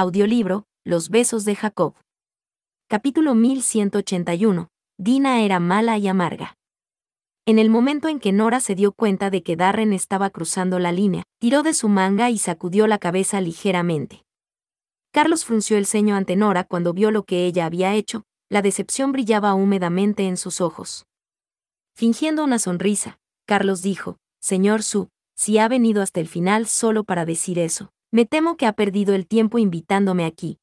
Audiolibro, Los besos de Jacob. Capítulo 1181. Dina era mala y amarga. En el momento en que Nora se dio cuenta de que Darren estaba cruzando la línea, tiró de su manga y sacudió la cabeza ligeramente. Carlos frunció el ceño ante Nora cuando vio lo que ella había hecho, la decepción brillaba húmedamente en sus ojos. Fingiendo una sonrisa, Carlos dijo, Señor Su, si ha venido hasta el final solo para decir eso, me temo que ha perdido el tiempo invitándome aquí.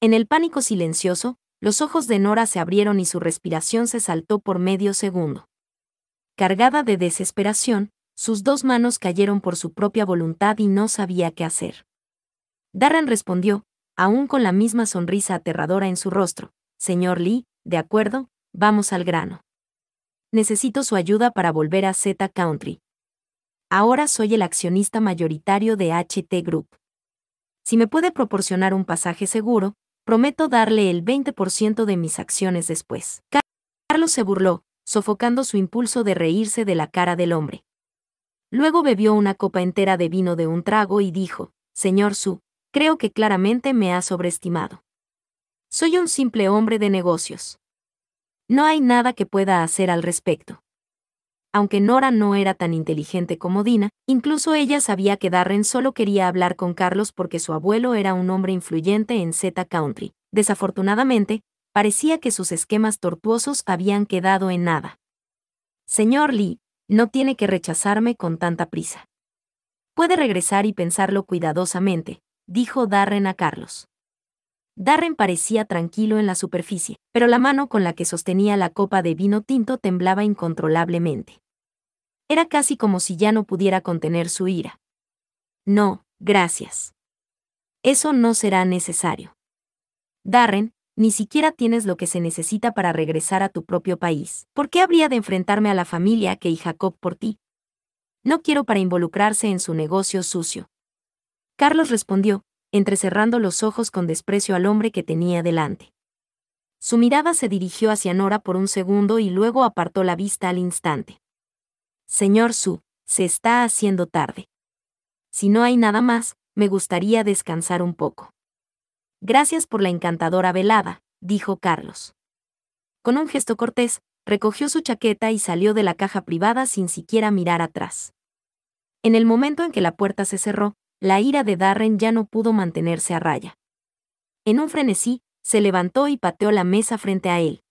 En el pánico silencioso, los ojos de Nora se abrieron y su respiración se saltó por medio segundo. Cargada de desesperación, sus dos manos cayeron por su propia voluntad y no sabía qué hacer. Darren respondió, aún con la misma sonrisa aterradora en su rostro, Señor Lee, de acuerdo, vamos al grano. Necesito su ayuda para volver a Z Country, Ahora soy el accionista mayoritario de HT Group. Si me puede proporcionar un pasaje seguro, prometo darle el 20% de mis acciones después. Carlos se burló, sofocando su impulso de reírse de la cara del hombre. Luego bebió una copa entera de vino de un trago y dijo, Señor Su, creo que claramente me ha sobreestimado. Soy un simple hombre de negocios. No hay nada que pueda hacer al respecto aunque Nora no era tan inteligente como Dina, incluso ella sabía que Darren solo quería hablar con Carlos porque su abuelo era un hombre influyente en Z Country. Desafortunadamente, parecía que sus esquemas tortuosos habían quedado en nada. Señor Lee, no tiene que rechazarme con tanta prisa. Puede regresar y pensarlo cuidadosamente, dijo Darren a Carlos. Darren parecía tranquilo en la superficie, pero la mano con la que sostenía la copa de vino tinto temblaba incontrolablemente. Era casi como si ya no pudiera contener su ira. No, gracias. Eso no será necesario. Darren, ni siquiera tienes lo que se necesita para regresar a tu propio país. ¿Por qué habría de enfrentarme a la familia que y Jacob por ti? No quiero para involucrarse en su negocio sucio. Carlos respondió, entrecerrando los ojos con desprecio al hombre que tenía delante. Su mirada se dirigió hacia Nora por un segundo y luego apartó la vista al instante. Señor Su, se está haciendo tarde. Si no hay nada más, me gustaría descansar un poco. Gracias por la encantadora velada, dijo Carlos. Con un gesto cortés, recogió su chaqueta y salió de la caja privada sin siquiera mirar atrás. En el momento en que la puerta se cerró, la ira de Darren ya no pudo mantenerse a raya. En un frenesí, se levantó y pateó la mesa frente a él.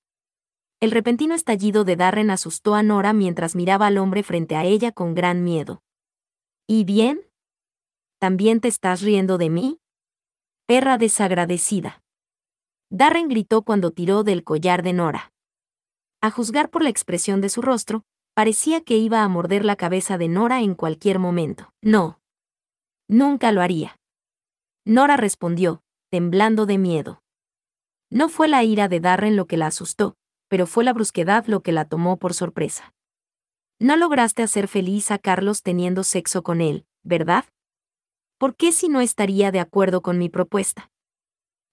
El repentino estallido de Darren asustó a Nora mientras miraba al hombre frente a ella con gran miedo. ¿Y bien? ¿También te estás riendo de mí? Perra desagradecida. Darren gritó cuando tiró del collar de Nora. A juzgar por la expresión de su rostro, parecía que iba a morder la cabeza de Nora en cualquier momento. No. Nunca lo haría. Nora respondió, temblando de miedo. No fue la ira de Darren lo que la asustó, pero fue la brusquedad lo que la tomó por sorpresa. No lograste hacer feliz a Carlos teniendo sexo con él, ¿verdad? ¿Por qué si no estaría de acuerdo con mi propuesta?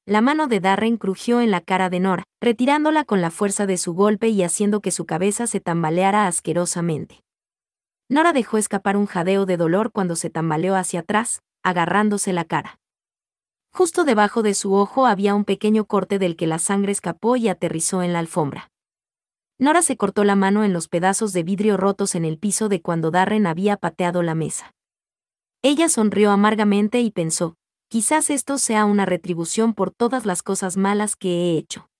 La mano de Darren crujió en la cara de Nora, retirándola con la fuerza de su golpe y haciendo que su cabeza se tambaleara asquerosamente. Nora dejó escapar un jadeo de dolor cuando se tambaleó hacia atrás, agarrándose la cara. Justo debajo de su ojo había un pequeño corte del que la sangre escapó y aterrizó en la alfombra. Nora se cortó la mano en los pedazos de vidrio rotos en el piso de cuando Darren había pateado la mesa. Ella sonrió amargamente y pensó, quizás esto sea una retribución por todas las cosas malas que he hecho.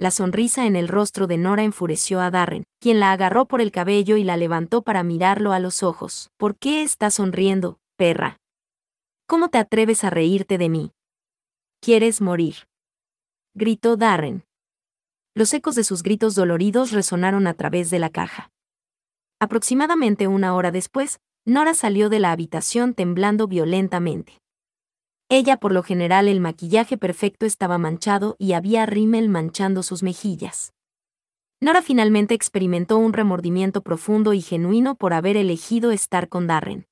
La sonrisa en el rostro de Nora enfureció a Darren, quien la agarró por el cabello y la levantó para mirarlo a los ojos. ¿Por qué estás sonriendo, perra? ¿Cómo te atreves a reírte de mí? ¿Quieres morir? gritó Darren. Los ecos de sus gritos doloridos resonaron a través de la caja. Aproximadamente una hora después, Nora salió de la habitación temblando violentamente. Ella por lo general el maquillaje perfecto estaba manchado y había rímel manchando sus mejillas. Nora finalmente experimentó un remordimiento profundo y genuino por haber elegido estar con Darren.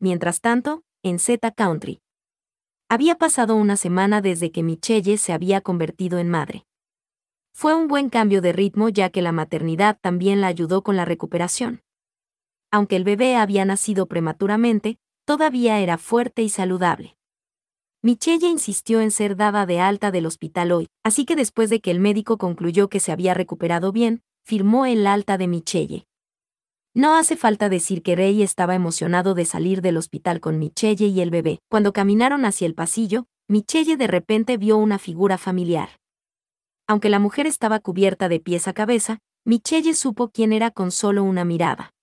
Mientras tanto, en Z Country. Había pasado una semana desde que Michelle se había convertido en madre. Fue un buen cambio de ritmo ya que la maternidad también la ayudó con la recuperación. Aunque el bebé había nacido prematuramente, todavía era fuerte y saludable. Michelle insistió en ser dada de alta del hospital hoy, así que después de que el médico concluyó que se había recuperado bien, firmó el alta de Michelle. No hace falta decir que Rey estaba emocionado de salir del hospital con Michelle y el bebé. Cuando caminaron hacia el pasillo, Michelle de repente vio una figura familiar. Aunque la mujer estaba cubierta de pies a cabeza, Michelle supo quién era con solo una mirada.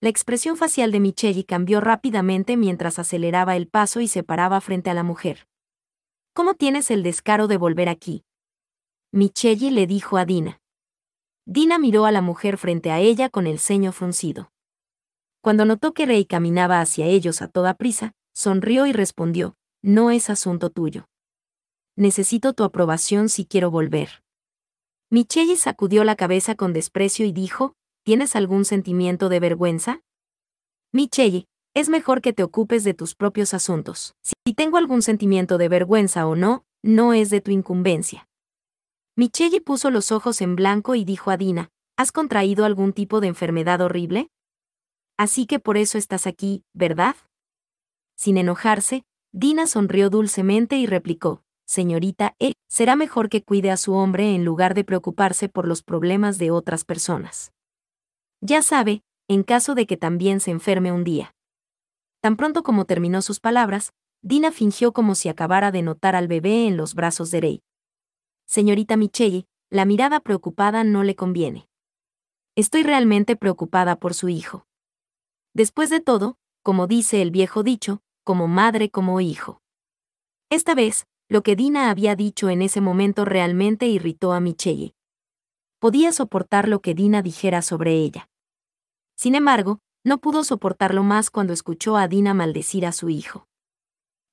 La expresión facial de Michelli cambió rápidamente mientras aceleraba el paso y se paraba frente a la mujer. ¿Cómo tienes el descaro de volver aquí? Michelli le dijo a Dina. Dina miró a la mujer frente a ella con el ceño fruncido. Cuando notó que Rey caminaba hacia ellos a toda prisa, sonrió y respondió, No es asunto tuyo. Necesito tu aprobación si quiero volver. Michelli sacudió la cabeza con desprecio y dijo, ¿tienes algún sentimiento de vergüenza? Michelle, es mejor que te ocupes de tus propios asuntos. Si tengo algún sentimiento de vergüenza o no, no es de tu incumbencia. Michelle puso los ojos en blanco y dijo a Dina, ¿has contraído algún tipo de enfermedad horrible? Así que por eso estás aquí, ¿verdad? Sin enojarse, Dina sonrió dulcemente y replicó, Señorita E, será mejor que cuide a su hombre en lugar de preocuparse por los problemas de otras personas. Ya sabe, en caso de que también se enferme un día. Tan pronto como terminó sus palabras, Dina fingió como si acabara de notar al bebé en los brazos de Rey. Señorita Michelle, la mirada preocupada no le conviene. Estoy realmente preocupada por su hijo. Después de todo, como dice el viejo dicho, como madre como hijo. Esta vez, lo que Dina había dicho en ese momento realmente irritó a Michelle. Podía soportar lo que Dina dijera sobre ella. Sin embargo, no pudo soportarlo más cuando escuchó a Dina maldecir a su hijo.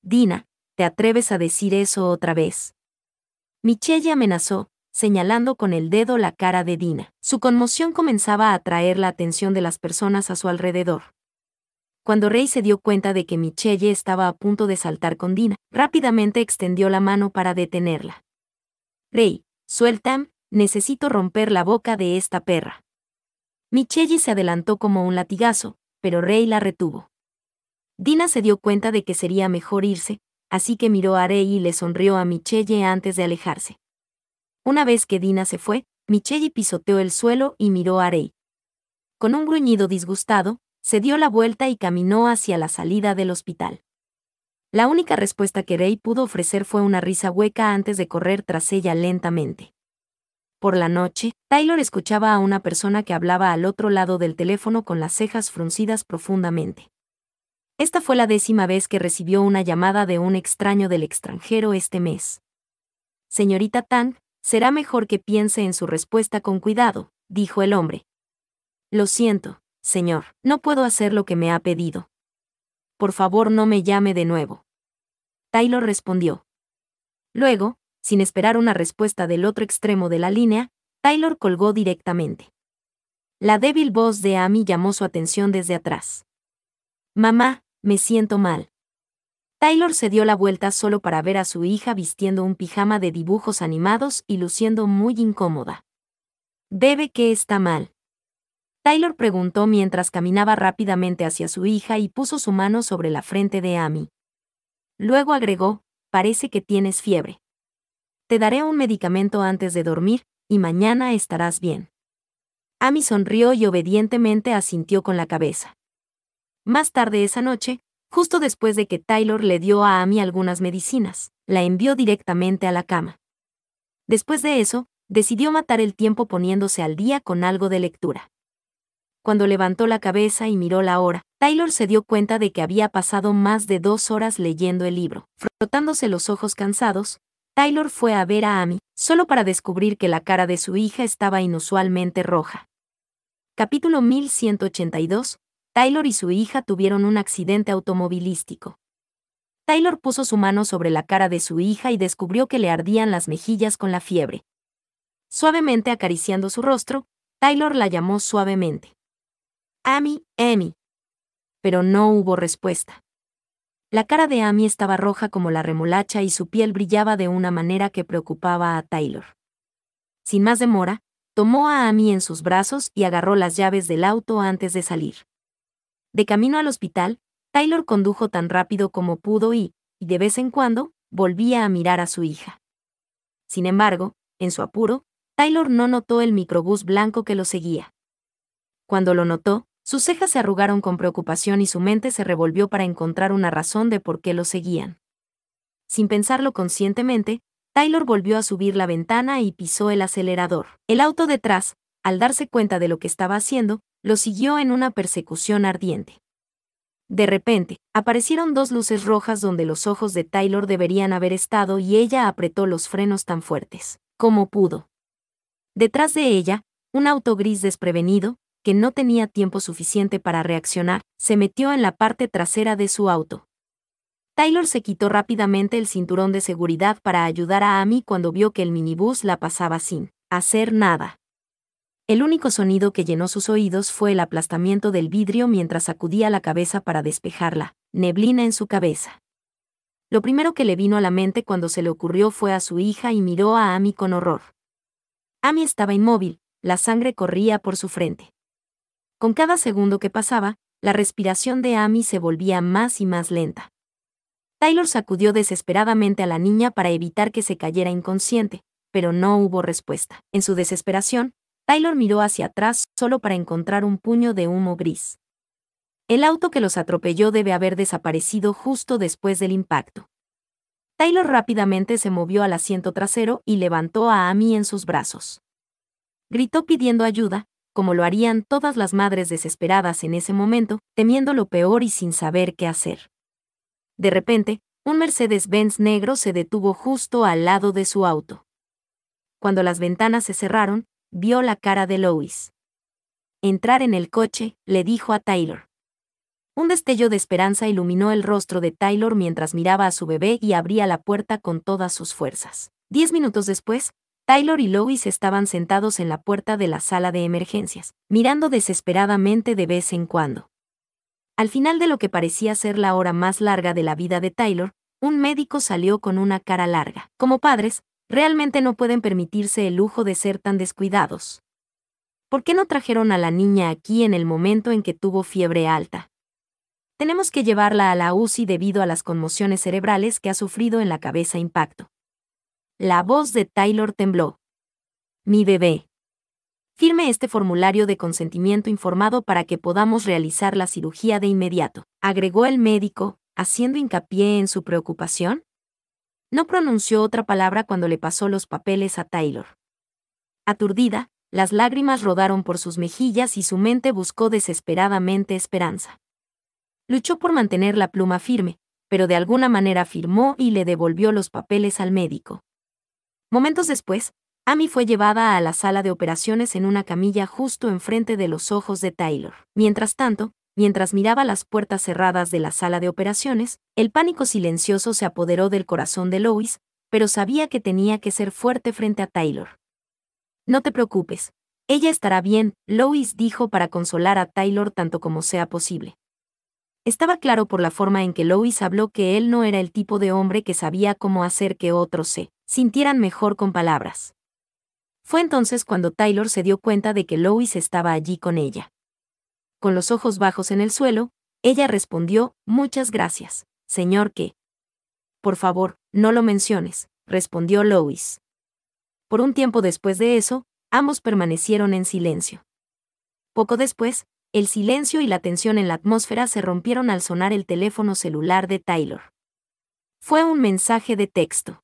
Dina, ¿te atreves a decir eso otra vez? Michelle amenazó, señalando con el dedo la cara de Dina. Su conmoción comenzaba a atraer la atención de las personas a su alrededor. Cuando Rey se dio cuenta de que Michelle estaba a punto de saltar con Dina, rápidamente extendió la mano para detenerla. Rey, suelta, necesito romper la boca de esta perra. Michelle se adelantó como un latigazo, pero Rey la retuvo. Dina se dio cuenta de que sería mejor irse, así que miró a Rey y le sonrió a Michelle antes de alejarse. Una vez que Dina se fue, Michelle pisoteó el suelo y miró a Rey. Con un gruñido disgustado, se dio la vuelta y caminó hacia la salida del hospital. La única respuesta que Rey pudo ofrecer fue una risa hueca antes de correr tras ella lentamente. Por la noche, Taylor escuchaba a una persona que hablaba al otro lado del teléfono con las cejas fruncidas profundamente. Esta fue la décima vez que recibió una llamada de un extraño del extranjero este mes. Señorita Tang, será mejor que piense en su respuesta con cuidado, dijo el hombre. Lo siento, señor, no puedo hacer lo que me ha pedido. Por favor no me llame de nuevo. Taylor respondió. Luego, sin esperar una respuesta del otro extremo de la línea, Taylor colgó directamente. La débil voz de Amy llamó su atención desde atrás. Mamá, me siento mal. Taylor se dio la vuelta solo para ver a su hija vistiendo un pijama de dibujos animados y luciendo muy incómoda. Debe que está mal. Taylor preguntó mientras caminaba rápidamente hacia su hija y puso su mano sobre la frente de Amy. Luego agregó, parece que tienes fiebre. Te daré un medicamento antes de dormir, y mañana estarás bien. Amy sonrió y obedientemente asintió con la cabeza. Más tarde esa noche, justo después de que Taylor le dio a Amy algunas medicinas, la envió directamente a la cama. Después de eso, decidió matar el tiempo poniéndose al día con algo de lectura. Cuando levantó la cabeza y miró la hora, Taylor se dio cuenta de que había pasado más de dos horas leyendo el libro. Frotándose los ojos cansados, Taylor fue a ver a Amy, solo para descubrir que la cara de su hija estaba inusualmente roja. Capítulo 1182. Taylor y su hija tuvieron un accidente automovilístico. Taylor puso su mano sobre la cara de su hija y descubrió que le ardían las mejillas con la fiebre. Suavemente acariciando su rostro, Taylor la llamó suavemente. Amy, Amy. Pero no hubo respuesta. La cara de Amy estaba roja como la remolacha y su piel brillaba de una manera que preocupaba a Taylor. Sin más demora, tomó a Amy en sus brazos y agarró las llaves del auto antes de salir. De camino al hospital, Taylor condujo tan rápido como pudo y, y de vez en cuando, volvía a mirar a su hija. Sin embargo, en su apuro, Taylor no notó el microbús blanco que lo seguía. Cuando lo notó, sus cejas se arrugaron con preocupación y su mente se revolvió para encontrar una razón de por qué lo seguían. Sin pensarlo conscientemente, Taylor volvió a subir la ventana y pisó el acelerador. El auto detrás, al darse cuenta de lo que estaba haciendo, lo siguió en una persecución ardiente. De repente, aparecieron dos luces rojas donde los ojos de Taylor deberían haber estado y ella apretó los frenos tan fuertes como pudo. Detrás de ella, un auto gris desprevenido, que no tenía tiempo suficiente para reaccionar, se metió en la parte trasera de su auto. Taylor se quitó rápidamente el cinturón de seguridad para ayudar a Amy cuando vio que el minibús la pasaba sin hacer nada. El único sonido que llenó sus oídos fue el aplastamiento del vidrio mientras sacudía la cabeza para despejarla, neblina en su cabeza. Lo primero que le vino a la mente cuando se le ocurrió fue a su hija y miró a Amy con horror. Amy estaba inmóvil, la sangre corría por su frente. Con cada segundo que pasaba, la respiración de Amy se volvía más y más lenta. Taylor sacudió desesperadamente a la niña para evitar que se cayera inconsciente, pero no hubo respuesta. En su desesperación, Taylor miró hacia atrás solo para encontrar un puño de humo gris. El auto que los atropelló debe haber desaparecido justo después del impacto. Taylor rápidamente se movió al asiento trasero y levantó a Amy en sus brazos. Gritó pidiendo ayuda, como lo harían todas las madres desesperadas en ese momento, temiendo lo peor y sin saber qué hacer. De repente, un Mercedes-Benz negro se detuvo justo al lado de su auto. Cuando las ventanas se cerraron, vio la cara de Lois. Entrar en el coche, le dijo a Taylor. Un destello de esperanza iluminó el rostro de Taylor mientras miraba a su bebé y abría la puerta con todas sus fuerzas. Diez minutos después, Taylor y Lois estaban sentados en la puerta de la sala de emergencias, mirando desesperadamente de vez en cuando. Al final de lo que parecía ser la hora más larga de la vida de Taylor, un médico salió con una cara larga. Como padres, realmente no pueden permitirse el lujo de ser tan descuidados. ¿Por qué no trajeron a la niña aquí en el momento en que tuvo fiebre alta? Tenemos que llevarla a la UCI debido a las conmociones cerebrales que ha sufrido en la cabeza impacto. La voz de Taylor tembló. Mi bebé. Firme este formulario de consentimiento informado para que podamos realizar la cirugía de inmediato, agregó el médico, haciendo hincapié en su preocupación. No pronunció otra palabra cuando le pasó los papeles a Taylor. Aturdida, las lágrimas rodaron por sus mejillas y su mente buscó desesperadamente esperanza. Luchó por mantener la pluma firme, pero de alguna manera firmó y le devolvió los papeles al médico. Momentos después, Amy fue llevada a la sala de operaciones en una camilla justo enfrente de los ojos de Taylor. Mientras tanto, mientras miraba las puertas cerradas de la sala de operaciones, el pánico silencioso se apoderó del corazón de Lois, pero sabía que tenía que ser fuerte frente a Taylor. No te preocupes, ella estará bien, Lois dijo para consolar a Taylor tanto como sea posible. Estaba claro por la forma en que Lois habló que él no era el tipo de hombre que sabía cómo hacer que otro se sintieran mejor con palabras. Fue entonces cuando Taylor se dio cuenta de que Lois estaba allí con ella. Con los ojos bajos en el suelo, ella respondió, Muchas gracias, señor que. Por favor, no lo menciones, respondió Lois. Por un tiempo después de eso, ambos permanecieron en silencio. Poco después, el silencio y la tensión en la atmósfera se rompieron al sonar el teléfono celular de Taylor. Fue un mensaje de texto.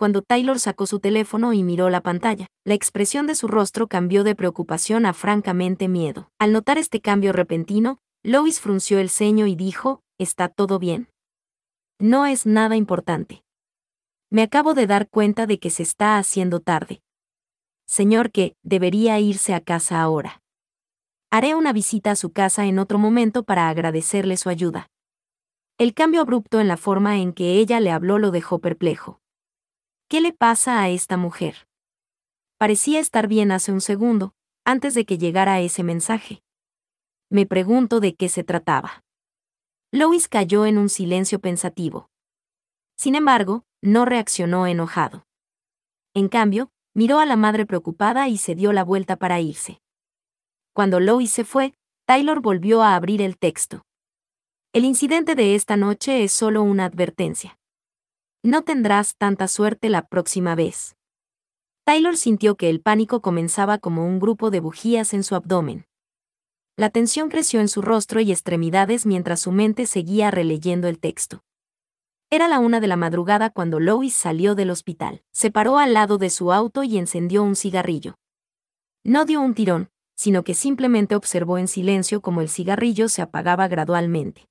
Cuando Taylor sacó su teléfono y miró la pantalla, la expresión de su rostro cambió de preocupación a francamente miedo. Al notar este cambio repentino, Lois frunció el ceño y dijo, está todo bien. No es nada importante. Me acabo de dar cuenta de que se está haciendo tarde. Señor que, debería irse a casa ahora. Haré una visita a su casa en otro momento para agradecerle su ayuda. El cambio abrupto en la forma en que ella le habló lo dejó perplejo. ¿Qué le pasa a esta mujer? Parecía estar bien hace un segundo, antes de que llegara ese mensaje. Me pregunto de qué se trataba. Lois cayó en un silencio pensativo. Sin embargo, no reaccionó enojado. En cambio, miró a la madre preocupada y se dio la vuelta para irse. Cuando Lois se fue, Taylor volvió a abrir el texto. El incidente de esta noche es solo una advertencia. No tendrás tanta suerte la próxima vez. Taylor sintió que el pánico comenzaba como un grupo de bujías en su abdomen. La tensión creció en su rostro y extremidades mientras su mente seguía releyendo el texto. Era la una de la madrugada cuando Lois salió del hospital. Se paró al lado de su auto y encendió un cigarrillo. No dio un tirón, sino que simplemente observó en silencio cómo el cigarrillo se apagaba gradualmente.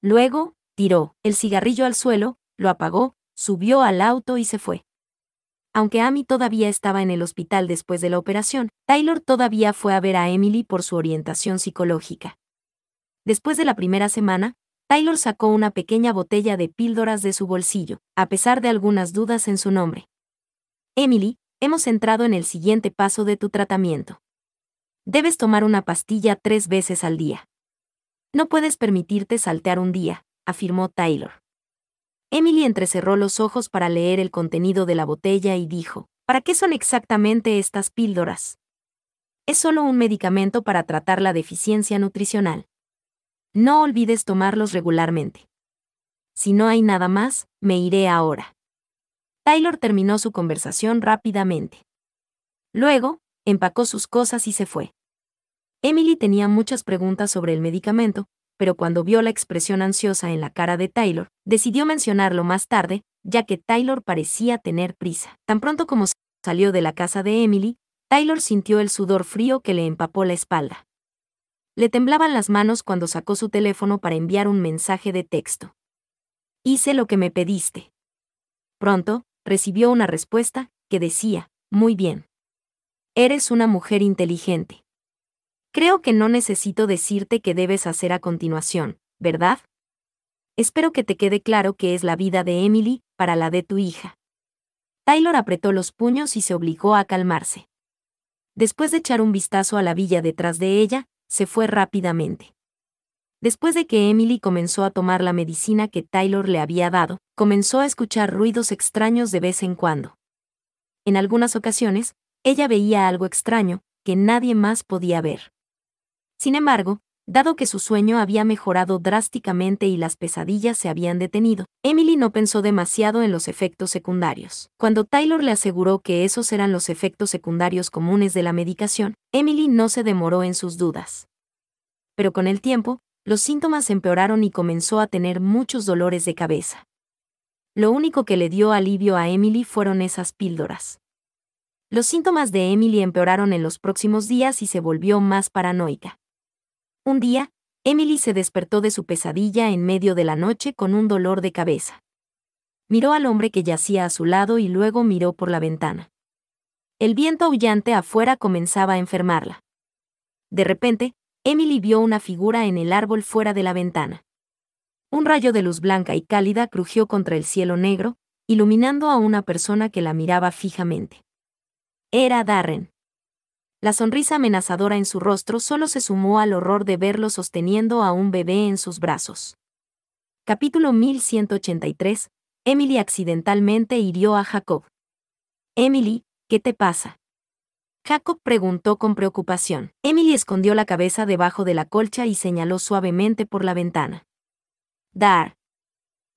Luego, tiró el cigarrillo al suelo, lo apagó, subió al auto y se fue. Aunque Amy todavía estaba en el hospital después de la operación, Taylor todavía fue a ver a Emily por su orientación psicológica. Después de la primera semana, Taylor sacó una pequeña botella de píldoras de su bolsillo, a pesar de algunas dudas en su nombre. Emily, hemos entrado en el siguiente paso de tu tratamiento. Debes tomar una pastilla tres veces al día. No puedes permitirte saltear un día, afirmó Taylor. Emily entrecerró los ojos para leer el contenido de la botella y dijo, ¿Para qué son exactamente estas píldoras? Es solo un medicamento para tratar la deficiencia nutricional. No olvides tomarlos regularmente. Si no hay nada más, me iré ahora. Taylor terminó su conversación rápidamente. Luego, empacó sus cosas y se fue. Emily tenía muchas preguntas sobre el medicamento, pero cuando vio la expresión ansiosa en la cara de Taylor, decidió mencionarlo más tarde, ya que Taylor parecía tener prisa. Tan pronto como salió de la casa de Emily, Taylor sintió el sudor frío que le empapó la espalda. Le temblaban las manos cuando sacó su teléfono para enviar un mensaje de texto. Hice lo que me pediste. Pronto, recibió una respuesta, que decía, muy bien. Eres una mujer inteligente. Creo que no necesito decirte qué debes hacer a continuación, ¿verdad? Espero que te quede claro que es la vida de Emily para la de tu hija. Taylor apretó los puños y se obligó a calmarse. Después de echar un vistazo a la villa detrás de ella, se fue rápidamente. Después de que Emily comenzó a tomar la medicina que Taylor le había dado, comenzó a escuchar ruidos extraños de vez en cuando. En algunas ocasiones, ella veía algo extraño, que nadie más podía ver. Sin embargo, dado que su sueño había mejorado drásticamente y las pesadillas se habían detenido, Emily no pensó demasiado en los efectos secundarios. Cuando Taylor le aseguró que esos eran los efectos secundarios comunes de la medicación, Emily no se demoró en sus dudas. Pero con el tiempo, los síntomas empeoraron y comenzó a tener muchos dolores de cabeza. Lo único que le dio alivio a Emily fueron esas píldoras. Los síntomas de Emily empeoraron en los próximos días y se volvió más paranoica. Un día, Emily se despertó de su pesadilla en medio de la noche con un dolor de cabeza. Miró al hombre que yacía a su lado y luego miró por la ventana. El viento aullante afuera comenzaba a enfermarla. De repente, Emily vio una figura en el árbol fuera de la ventana. Un rayo de luz blanca y cálida crujió contra el cielo negro, iluminando a una persona que la miraba fijamente. Era Darren la sonrisa amenazadora en su rostro solo se sumó al horror de verlo sosteniendo a un bebé en sus brazos. Capítulo 1183. Emily accidentalmente hirió a Jacob. Emily, ¿qué te pasa? Jacob preguntó con preocupación. Emily escondió la cabeza debajo de la colcha y señaló suavemente por la ventana. Dar.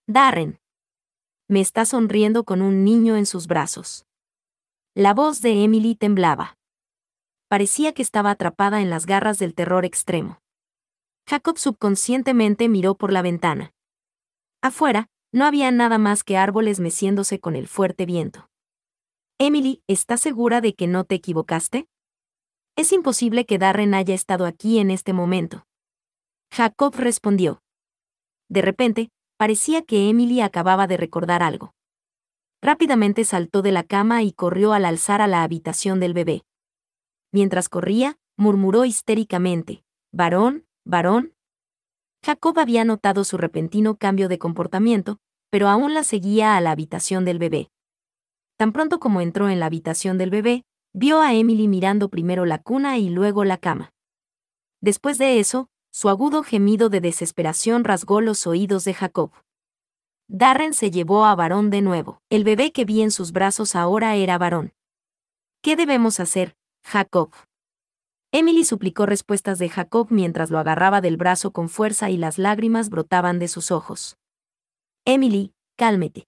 Darren. Me está sonriendo con un niño en sus brazos. La voz de Emily temblaba parecía que estaba atrapada en las garras del terror extremo. Jacob subconscientemente miró por la ventana. Afuera, no había nada más que árboles meciéndose con el fuerte viento. Emily, ¿estás segura de que no te equivocaste? Es imposible que Darren haya estado aquí en este momento. Jacob respondió. De repente, parecía que Emily acababa de recordar algo. Rápidamente saltó de la cama y corrió al alzar a la habitación del bebé mientras corría, murmuró histéricamente, varón, varón. Jacob había notado su repentino cambio de comportamiento, pero aún la seguía a la habitación del bebé. Tan pronto como entró en la habitación del bebé, vio a Emily mirando primero la cuna y luego la cama. Después de eso, su agudo gemido de desesperación rasgó los oídos de Jacob. Darren se llevó a Varón de nuevo. El bebé que vi en sus brazos ahora era Varón. ¿Qué debemos hacer, Jacob. Emily suplicó respuestas de Jacob mientras lo agarraba del brazo con fuerza y las lágrimas brotaban de sus ojos. Emily, cálmete.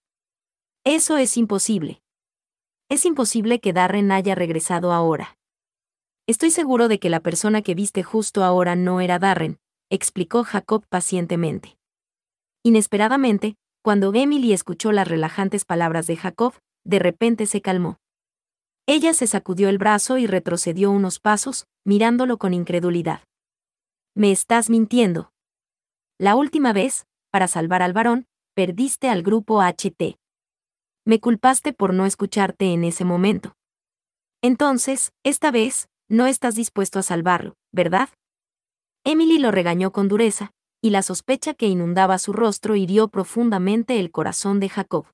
Eso es imposible. Es imposible que Darren haya regresado ahora. Estoy seguro de que la persona que viste justo ahora no era Darren, explicó Jacob pacientemente. Inesperadamente, cuando Emily escuchó las relajantes palabras de Jacob, de repente se calmó. Ella se sacudió el brazo y retrocedió unos pasos, mirándolo con incredulidad. Me estás mintiendo. La última vez, para salvar al varón, perdiste al grupo HT. Me culpaste por no escucharte en ese momento. Entonces, esta vez, no estás dispuesto a salvarlo, ¿verdad? Emily lo regañó con dureza, y la sospecha que inundaba su rostro hirió profundamente el corazón de Jacob.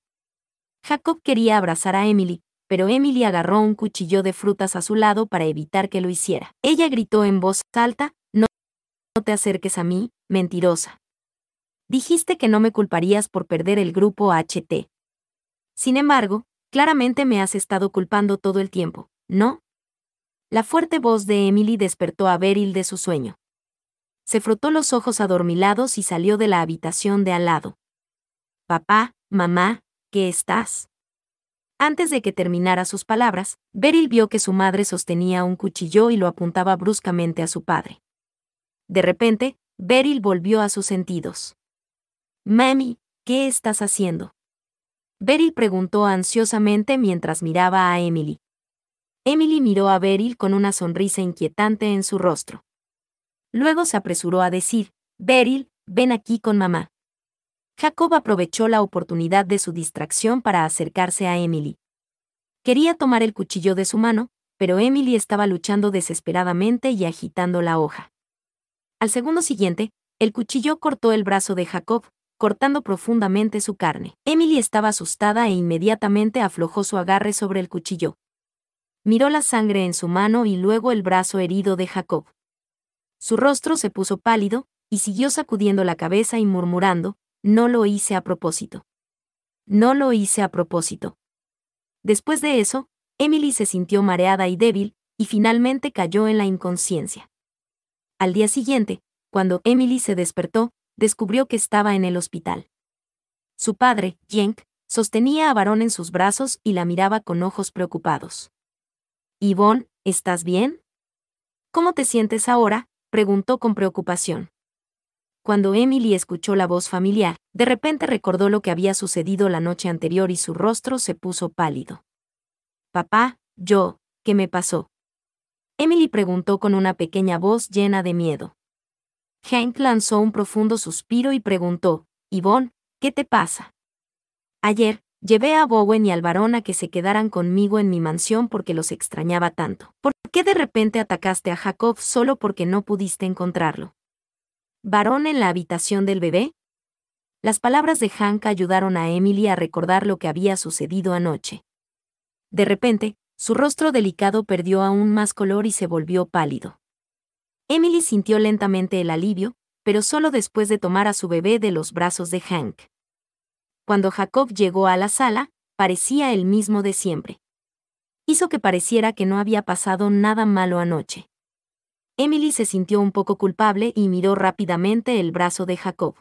Jacob quería abrazar a Emily, pero Emily agarró un cuchillo de frutas a su lado para evitar que lo hiciera. Ella gritó en voz alta, no te acerques a mí, mentirosa. Dijiste que no me culparías por perder el grupo HT. Sin embargo, claramente me has estado culpando todo el tiempo, ¿no? La fuerte voz de Emily despertó a Beryl de su sueño. Se frotó los ojos adormilados y salió de la habitación de al lado. Papá, mamá, ¿qué estás? Antes de que terminara sus palabras, Beryl vio que su madre sostenía un cuchillo y lo apuntaba bruscamente a su padre. De repente, Beryl volvió a sus sentidos. Mami, ¿qué estás haciendo? Beryl preguntó ansiosamente mientras miraba a Emily. Emily miró a Beryl con una sonrisa inquietante en su rostro. Luego se apresuró a decir, Beryl, ven aquí con mamá. Jacob aprovechó la oportunidad de su distracción para acercarse a Emily. Quería tomar el cuchillo de su mano, pero Emily estaba luchando desesperadamente y agitando la hoja. Al segundo siguiente, el cuchillo cortó el brazo de Jacob, cortando profundamente su carne. Emily estaba asustada e inmediatamente aflojó su agarre sobre el cuchillo. Miró la sangre en su mano y luego el brazo herido de Jacob. Su rostro se puso pálido, y siguió sacudiendo la cabeza y murmurando, no lo hice a propósito. No lo hice a propósito. Después de eso, Emily se sintió mareada y débil, y finalmente cayó en la inconsciencia. Al día siguiente, cuando Emily se despertó, descubrió que estaba en el hospital. Su padre, Jenk, sostenía a Varón en sus brazos y la miraba con ojos preocupados. Yvonne, ¿estás bien? ¿Cómo te sientes ahora? preguntó con preocupación. Cuando Emily escuchó la voz familiar, de repente recordó lo que había sucedido la noche anterior y su rostro se puso pálido. Papá, yo, ¿qué me pasó? Emily preguntó con una pequeña voz llena de miedo. Hank lanzó un profundo suspiro y preguntó, Yvonne, ¿qué te pasa? Ayer, llevé a Bowen y al varón a que se quedaran conmigo en mi mansión porque los extrañaba tanto. ¿Por qué de repente atacaste a Jacob solo porque no pudiste encontrarlo? varón en la habitación del bebé? Las palabras de Hank ayudaron a Emily a recordar lo que había sucedido anoche. De repente, su rostro delicado perdió aún más color y se volvió pálido. Emily sintió lentamente el alivio, pero solo después de tomar a su bebé de los brazos de Hank. Cuando Jacob llegó a la sala, parecía el mismo de siempre. Hizo que pareciera que no había pasado nada malo anoche. Emily se sintió un poco culpable y miró rápidamente el brazo de Jacob.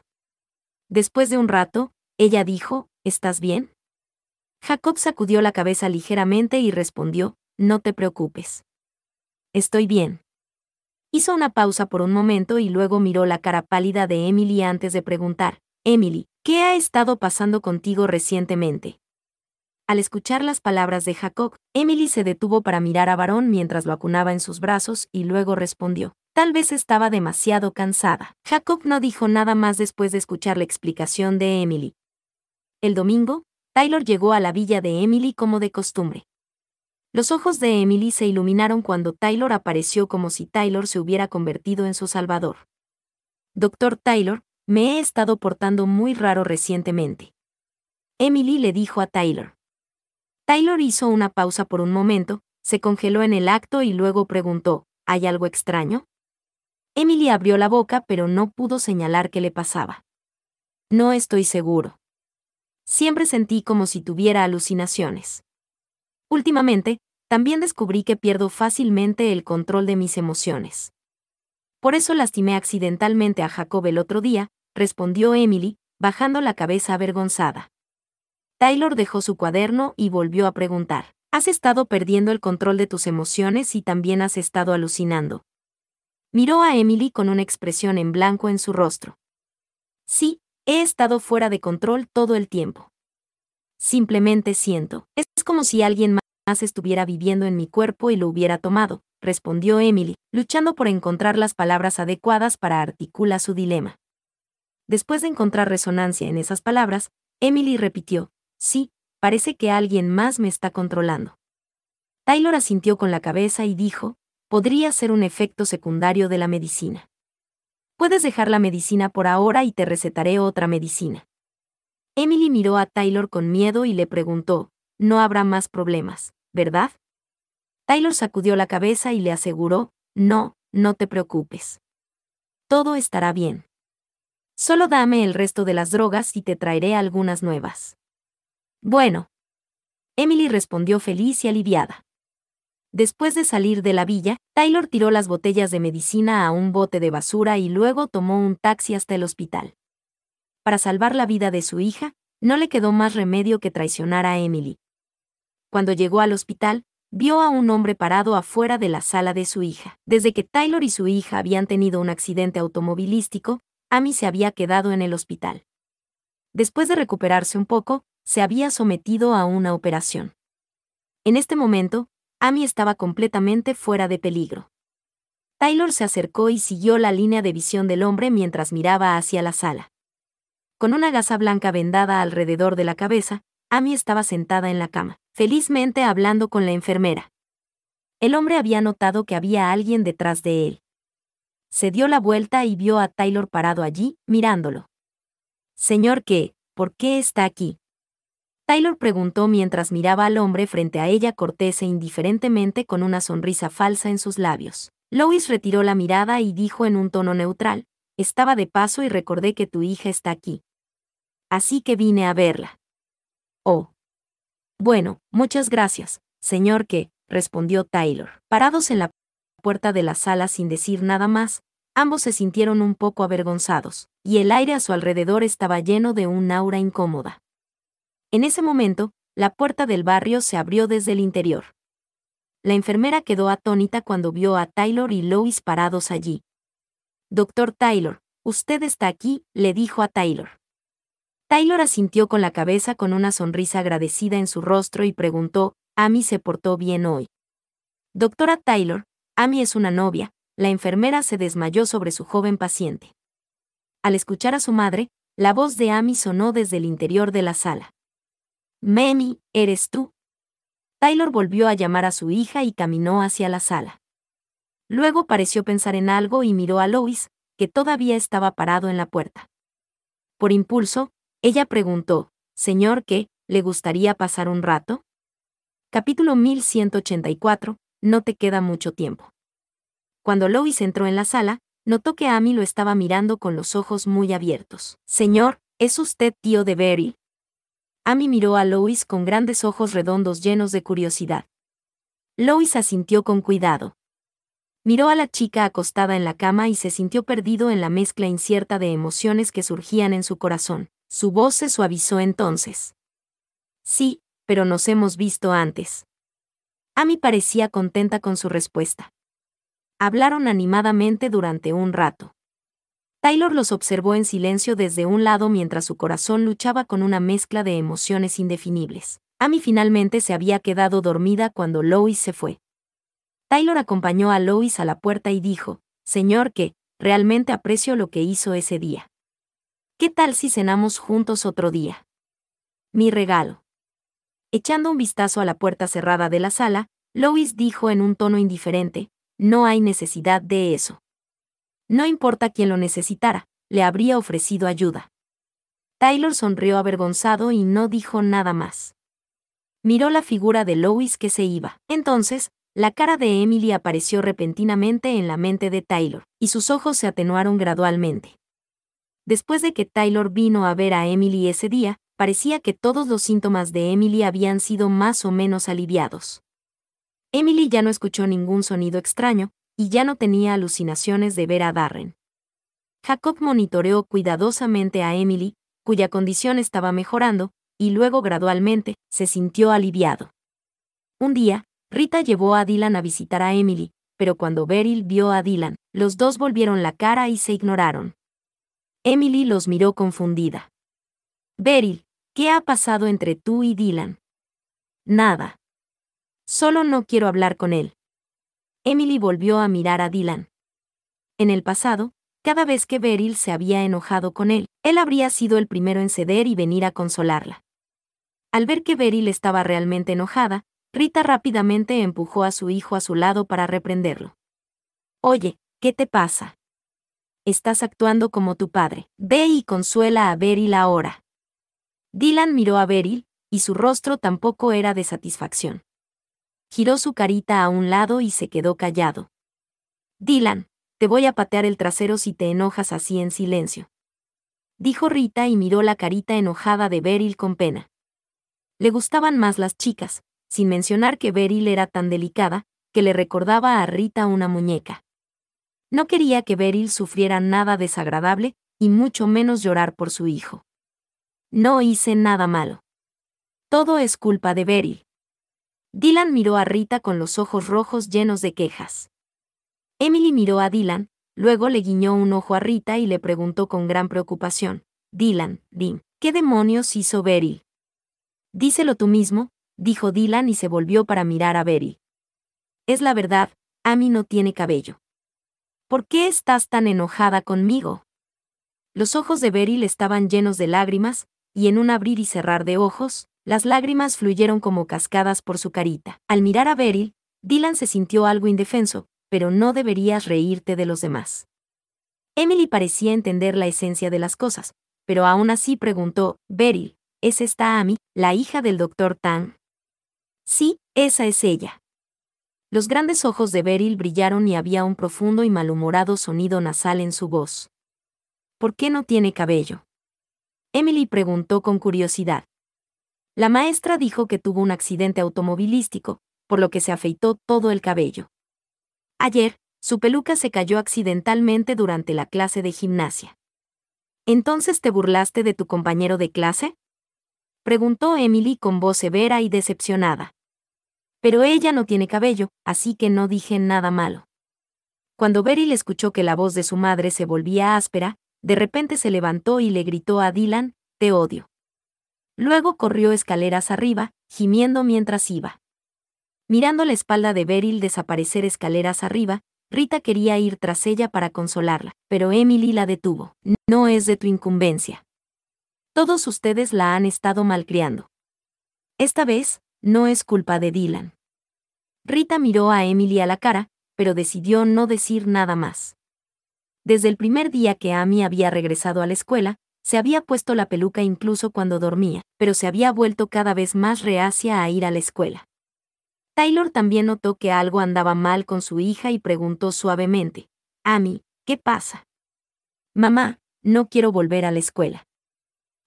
Después de un rato, ella dijo, ¿Estás bien? Jacob sacudió la cabeza ligeramente y respondió, No te preocupes. Estoy bien. Hizo una pausa por un momento y luego miró la cara pálida de Emily antes de preguntar, Emily, ¿qué ha estado pasando contigo recientemente? Al escuchar las palabras de Jacob, Emily se detuvo para mirar a Barón mientras lo acunaba en sus brazos y luego respondió. Tal vez estaba demasiado cansada. Jacob no dijo nada más después de escuchar la explicación de Emily. El domingo, Taylor llegó a la villa de Emily como de costumbre. Los ojos de Emily se iluminaron cuando Taylor apareció como si Taylor se hubiera convertido en su salvador. Doctor Taylor, me he estado portando muy raro recientemente. Emily le dijo a Taylor. Taylor hizo una pausa por un momento, se congeló en el acto y luego preguntó, ¿hay algo extraño? Emily abrió la boca pero no pudo señalar qué le pasaba. No estoy seguro. Siempre sentí como si tuviera alucinaciones. Últimamente, también descubrí que pierdo fácilmente el control de mis emociones. Por eso lastimé accidentalmente a Jacob el otro día, respondió Emily, bajando la cabeza avergonzada. Taylor dejó su cuaderno y volvió a preguntar. Has estado perdiendo el control de tus emociones y también has estado alucinando. Miró a Emily con una expresión en blanco en su rostro. Sí, he estado fuera de control todo el tiempo. Simplemente siento. Es como si alguien más estuviera viviendo en mi cuerpo y lo hubiera tomado, respondió Emily, luchando por encontrar las palabras adecuadas para articular su dilema. Después de encontrar resonancia en esas palabras, Emily repitió, Sí, parece que alguien más me está controlando. Taylor asintió con la cabeza y dijo, podría ser un efecto secundario de la medicina. Puedes dejar la medicina por ahora y te recetaré otra medicina. Emily miró a Taylor con miedo y le preguntó, no habrá más problemas, ¿verdad? Taylor sacudió la cabeza y le aseguró, no, no te preocupes. Todo estará bien. Solo dame el resto de las drogas y te traeré algunas nuevas. Bueno. Emily respondió feliz y aliviada. Después de salir de la villa, Taylor tiró las botellas de medicina a un bote de basura y luego tomó un taxi hasta el hospital. Para salvar la vida de su hija, no le quedó más remedio que traicionar a Emily. Cuando llegó al hospital, vio a un hombre parado afuera de la sala de su hija. Desde que Taylor y su hija habían tenido un accidente automovilístico, Amy se había quedado en el hospital. Después de recuperarse un poco, se había sometido a una operación. En este momento, Amy estaba completamente fuera de peligro. Taylor se acercó y siguió la línea de visión del hombre mientras miraba hacia la sala. Con una gasa blanca vendada alrededor de la cabeza, Amy estaba sentada en la cama, felizmente hablando con la enfermera. El hombre había notado que había alguien detrás de él. Se dio la vuelta y vio a Taylor parado allí, mirándolo. Señor, ¿qué? ¿Por qué está aquí? Taylor preguntó mientras miraba al hombre frente a ella cortés e indiferentemente con una sonrisa falsa en sus labios. Lois retiró la mirada y dijo en un tono neutral, estaba de paso y recordé que tu hija está aquí. Así que vine a verla. Oh. Bueno, muchas gracias, señor que, respondió Taylor. Parados en la puerta de la sala sin decir nada más, ambos se sintieron un poco avergonzados, y el aire a su alrededor estaba lleno de un aura incómoda. En ese momento, la puerta del barrio se abrió desde el interior. La enfermera quedó atónita cuando vio a Taylor y Lois parados allí. Doctor Taylor, usted está aquí, le dijo a Taylor. Taylor asintió con la cabeza con una sonrisa agradecida en su rostro y preguntó, Amy se portó bien hoy. Doctora Taylor, Amy es una novia, la enfermera se desmayó sobre su joven paciente. Al escuchar a su madre, la voz de Amy sonó desde el interior de la sala. Mami, ¿eres tú? Taylor volvió a llamar a su hija y caminó hacia la sala. Luego pareció pensar en algo y miró a Lois, que todavía estaba parado en la puerta. Por impulso, ella preguntó, Señor, ¿qué? ¿Le gustaría pasar un rato? Capítulo 1184, No te queda mucho tiempo. Cuando Lois entró en la sala, notó que Amy lo estaba mirando con los ojos muy abiertos. Señor, ¿es usted tío de Beryl? Amy miró a Lois con grandes ojos redondos llenos de curiosidad. Lois asintió con cuidado. Miró a la chica acostada en la cama y se sintió perdido en la mezcla incierta de emociones que surgían en su corazón. Su voz se suavizó entonces. Sí, pero nos hemos visto antes. Amy parecía contenta con su respuesta. Hablaron animadamente durante un rato. Taylor los observó en silencio desde un lado mientras su corazón luchaba con una mezcla de emociones indefinibles. Amy finalmente se había quedado dormida cuando Lois se fue. Taylor acompañó a Lois a la puerta y dijo, Señor, que, realmente aprecio lo que hizo ese día. ¿Qué tal si cenamos juntos otro día? Mi regalo. Echando un vistazo a la puerta cerrada de la sala, Lois dijo en un tono indiferente, no hay necesidad de eso. No importa quién lo necesitara, le habría ofrecido ayuda. Taylor sonrió avergonzado y no dijo nada más. Miró la figura de Lois que se iba. Entonces, la cara de Emily apareció repentinamente en la mente de Taylor, y sus ojos se atenuaron gradualmente. Después de que Taylor vino a ver a Emily ese día, parecía que todos los síntomas de Emily habían sido más o menos aliviados. Emily ya no escuchó ningún sonido extraño, y ya no tenía alucinaciones de ver a Darren. Jacob monitoreó cuidadosamente a Emily, cuya condición estaba mejorando, y luego gradualmente se sintió aliviado. Un día, Rita llevó a Dylan a visitar a Emily, pero cuando Beryl vio a Dylan, los dos volvieron la cara y se ignoraron. Emily los miró confundida. Beryl, ¿qué ha pasado entre tú y Dylan? Nada. Solo no quiero hablar con él. Emily volvió a mirar a Dylan. En el pasado, cada vez que Beryl se había enojado con él, él habría sido el primero en ceder y venir a consolarla. Al ver que Beryl estaba realmente enojada, Rita rápidamente empujó a su hijo a su lado para reprenderlo. Oye, ¿qué te pasa? Estás actuando como tu padre. Ve y consuela a Beryl ahora. Dylan miró a Beryl, y su rostro tampoco era de satisfacción giró su carita a un lado y se quedó callado. Dylan, te voy a patear el trasero si te enojas así en silencio. Dijo Rita y miró la carita enojada de Beryl con pena. Le gustaban más las chicas, sin mencionar que Beryl era tan delicada, que le recordaba a Rita una muñeca. No quería que Beryl sufriera nada desagradable, y mucho menos llorar por su hijo. No hice nada malo. Todo es culpa de Beryl. Dylan miró a Rita con los ojos rojos llenos de quejas. Emily miró a Dylan, luego le guiñó un ojo a Rita y le preguntó con gran preocupación, Dylan, dim, ¿qué demonios hizo Beryl? Díselo tú mismo, dijo Dylan y se volvió para mirar a Beryl. Es la verdad, Amy no tiene cabello. ¿Por qué estás tan enojada conmigo? Los ojos de Beryl estaban llenos de lágrimas, y en un abrir y cerrar de ojos, las lágrimas fluyeron como cascadas por su carita. Al mirar a Beryl, Dylan se sintió algo indefenso, pero no deberías reírte de los demás. Emily parecía entender la esencia de las cosas, pero aún así preguntó, Beryl, ¿es esta Amy, la hija del doctor Tang? Sí, esa es ella. Los grandes ojos de Beryl brillaron y había un profundo y malhumorado sonido nasal en su voz. ¿Por qué no tiene cabello? Emily preguntó con curiosidad. La maestra dijo que tuvo un accidente automovilístico, por lo que se afeitó todo el cabello. Ayer, su peluca se cayó accidentalmente durante la clase de gimnasia. ¿Entonces te burlaste de tu compañero de clase? Preguntó Emily con voz severa y decepcionada. Pero ella no tiene cabello, así que no dije nada malo. Cuando Beryl escuchó que la voz de su madre se volvía áspera, de repente se levantó y le gritó a Dylan, Te odio. Luego corrió escaleras arriba, gimiendo mientras iba. Mirando la espalda de Beryl desaparecer escaleras arriba, Rita quería ir tras ella para consolarla, pero Emily la detuvo. No es de tu incumbencia. Todos ustedes la han estado malcriando. Esta vez, no es culpa de Dylan. Rita miró a Emily a la cara, pero decidió no decir nada más. Desde el primer día que Amy había regresado a la escuela, se había puesto la peluca incluso cuando dormía, pero se había vuelto cada vez más reacia a ir a la escuela. Taylor también notó que algo andaba mal con su hija y preguntó suavemente, Amy, ¿qué pasa? Mamá, no quiero volver a la escuela.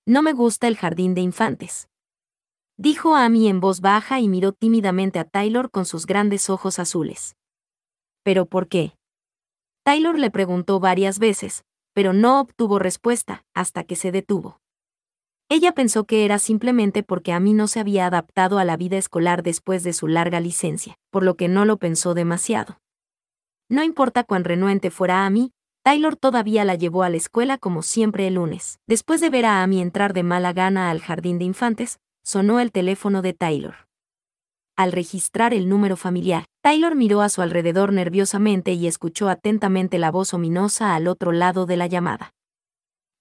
No me gusta el jardín de infantes. Dijo Amy en voz baja y miró tímidamente a Taylor con sus grandes ojos azules. ¿Pero por qué? Taylor le preguntó varias veces, pero no obtuvo respuesta hasta que se detuvo. Ella pensó que era simplemente porque a no se había adaptado a la vida escolar después de su larga licencia, por lo que no lo pensó demasiado. No importa cuán renuente fuera a Taylor todavía la llevó a la escuela como siempre el lunes. Después de ver a Amy entrar de mala gana al jardín de infantes, sonó el teléfono de Taylor. Al registrar el número familiar, Taylor miró a su alrededor nerviosamente y escuchó atentamente la voz ominosa al otro lado de la llamada.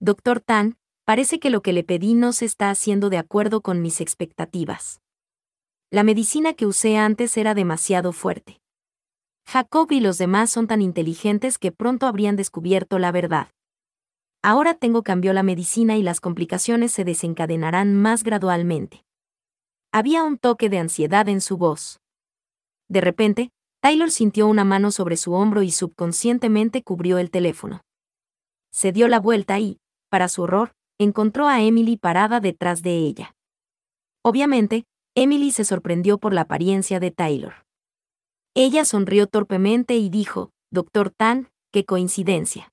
Doctor Tang, parece que lo que le pedí no se está haciendo de acuerdo con mis expectativas. La medicina que usé antes era demasiado fuerte. Jacob y los demás son tan inteligentes que pronto habrían descubierto la verdad. Ahora tengo cambio la medicina y las complicaciones se desencadenarán más gradualmente. Había un toque de ansiedad en su voz. De repente, Taylor sintió una mano sobre su hombro y subconscientemente cubrió el teléfono. Se dio la vuelta y, para su horror, encontró a Emily parada detrás de ella. Obviamente, Emily se sorprendió por la apariencia de Taylor. Ella sonrió torpemente y dijo, Doctor Tan, qué coincidencia.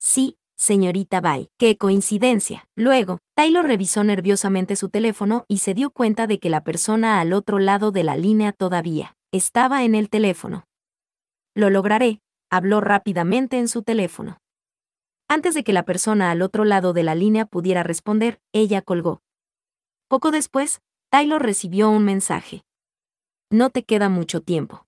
Sí, señorita Bay, ¡Qué coincidencia! Luego, Taylor revisó nerviosamente su teléfono y se dio cuenta de que la persona al otro lado de la línea todavía estaba en el teléfono. Lo lograré, habló rápidamente en su teléfono. Antes de que la persona al otro lado de la línea pudiera responder, ella colgó. Poco después, Taylor recibió un mensaje. No te queda mucho tiempo.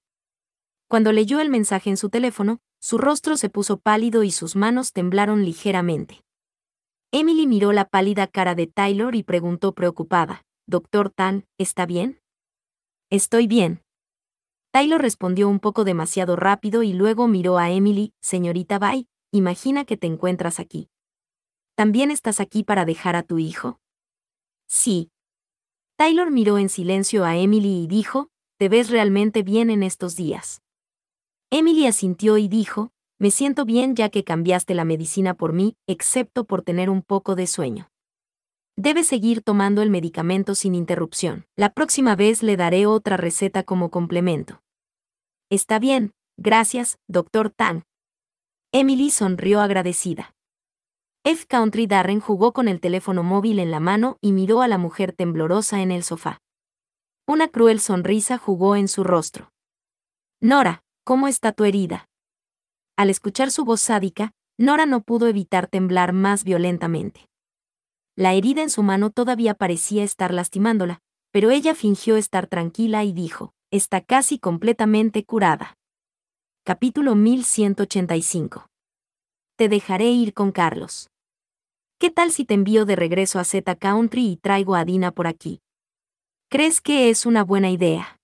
Cuando leyó el mensaje en su teléfono, su rostro se puso pálido y sus manos temblaron ligeramente. Emily miró la pálida cara de Taylor y preguntó preocupada, Doctor Tan, ¿está bien? Estoy bien. Taylor respondió un poco demasiado rápido y luego miró a Emily, Señorita Bai, imagina que te encuentras aquí. ¿También estás aquí para dejar a tu hijo? Sí. Taylor miró en silencio a Emily y dijo, Te ves realmente bien en estos días. Emily asintió y dijo, me siento bien ya que cambiaste la medicina por mí, excepto por tener un poco de sueño. Debes seguir tomando el medicamento sin interrupción. La próxima vez le daré otra receta como complemento. Está bien, gracias, doctor Tang». Emily sonrió agradecida. F. Country Darren jugó con el teléfono móvil en la mano y miró a la mujer temblorosa en el sofá. Una cruel sonrisa jugó en su rostro. Nora, ¿Cómo está tu herida? Al escuchar su voz sádica, Nora no pudo evitar temblar más violentamente. La herida en su mano todavía parecía estar lastimándola, pero ella fingió estar tranquila y dijo, está casi completamente curada. Capítulo 1185. Te dejaré ir con Carlos. ¿Qué tal si te envío de regreso a Z Country y traigo a Dina por aquí? ¿Crees que es una buena idea?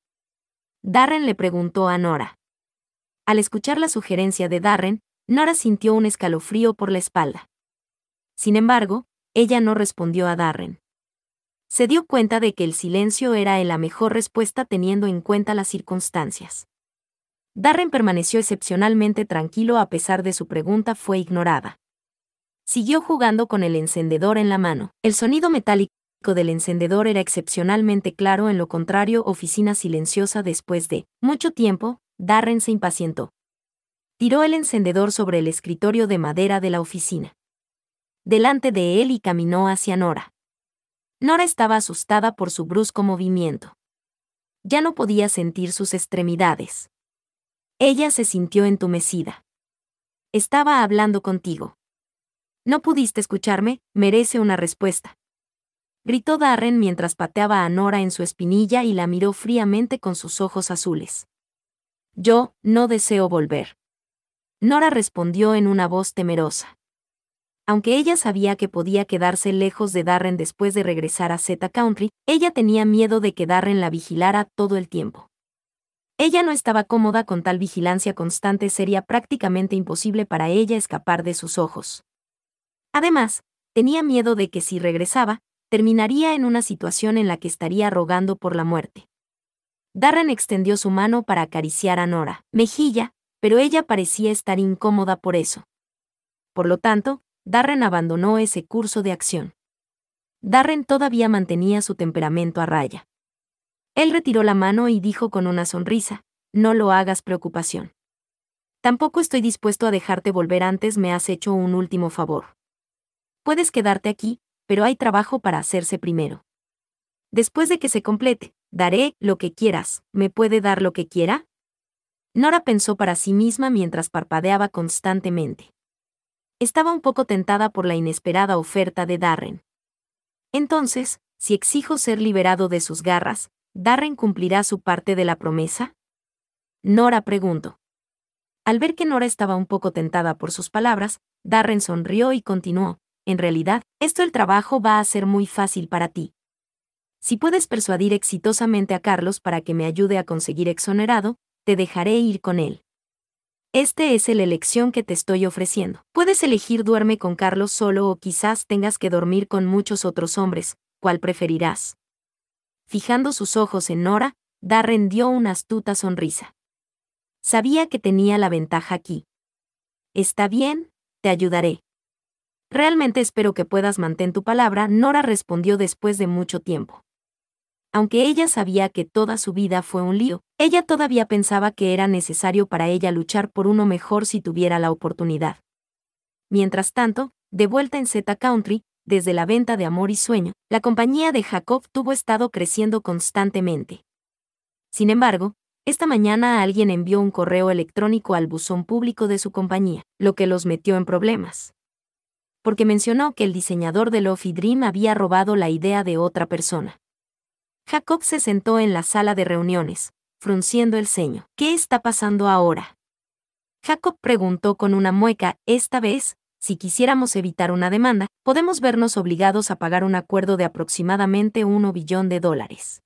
Darren le preguntó a Nora. Al escuchar la sugerencia de Darren, Nara sintió un escalofrío por la espalda. Sin embargo, ella no respondió a Darren. Se dio cuenta de que el silencio era la mejor respuesta teniendo en cuenta las circunstancias. Darren permaneció excepcionalmente tranquilo a pesar de su pregunta fue ignorada. Siguió jugando con el encendedor en la mano. El sonido metálico del encendedor era excepcionalmente claro, en lo contrario, oficina silenciosa después de mucho tiempo, Darren se impacientó. Tiró el encendedor sobre el escritorio de madera de la oficina. Delante de él y caminó hacia Nora. Nora estaba asustada por su brusco movimiento. Ya no podía sentir sus extremidades. Ella se sintió entumecida. Estaba hablando contigo. No pudiste escucharme, merece una respuesta. Gritó Darren mientras pateaba a Nora en su espinilla y la miró fríamente con sus ojos azules. Yo, no deseo volver. Nora respondió en una voz temerosa. Aunque ella sabía que podía quedarse lejos de Darren después de regresar a Z Country, ella tenía miedo de que Darren la vigilara todo el tiempo. Ella no estaba cómoda con tal vigilancia constante, sería prácticamente imposible para ella escapar de sus ojos. Además, tenía miedo de que si regresaba, terminaría en una situación en la que estaría rogando por la muerte. Darren extendió su mano para acariciar a Nora, mejilla, pero ella parecía estar incómoda por eso. Por lo tanto, Darren abandonó ese curso de acción. Darren todavía mantenía su temperamento a raya. Él retiró la mano y dijo con una sonrisa, no lo hagas preocupación. Tampoco estoy dispuesto a dejarte volver antes me has hecho un último favor. Puedes quedarte aquí, pero hay trabajo para hacerse primero. Después de que se complete, Daré lo que quieras, ¿me puede dar lo que quiera? Nora pensó para sí misma mientras parpadeaba constantemente. Estaba un poco tentada por la inesperada oferta de Darren. Entonces, si exijo ser liberado de sus garras, ¿Darren cumplirá su parte de la promesa? Nora preguntó. Al ver que Nora estaba un poco tentada por sus palabras, Darren sonrió y continuó. En realidad, esto el trabajo va a ser muy fácil para ti. Si puedes persuadir exitosamente a Carlos para que me ayude a conseguir exonerado, te dejaré ir con él. Este es la elección que te estoy ofreciendo. Puedes elegir duerme con Carlos solo o quizás tengas que dormir con muchos otros hombres, ¿cuál preferirás? Fijando sus ojos en Nora, Darren dio una astuta sonrisa. Sabía que tenía la ventaja aquí. Está bien, te ayudaré. Realmente espero que puedas mantener tu palabra, Nora respondió después de mucho tiempo aunque ella sabía que toda su vida fue un lío, ella todavía pensaba que era necesario para ella luchar por uno mejor si tuviera la oportunidad. Mientras tanto, de vuelta en Z Country, desde la venta de Amor y Sueño, la compañía de Jacob tuvo estado creciendo constantemente. Sin embargo, esta mañana alguien envió un correo electrónico al buzón público de su compañía, lo que los metió en problemas. Porque mencionó que el diseñador de y Dream había robado la idea de otra persona. Jacob se sentó en la sala de reuniones, frunciendo el ceño. ¿Qué está pasando ahora? Jacob preguntó con una mueca, esta vez, si quisiéramos evitar una demanda, podemos vernos obligados a pagar un acuerdo de aproximadamente 1 billón de dólares.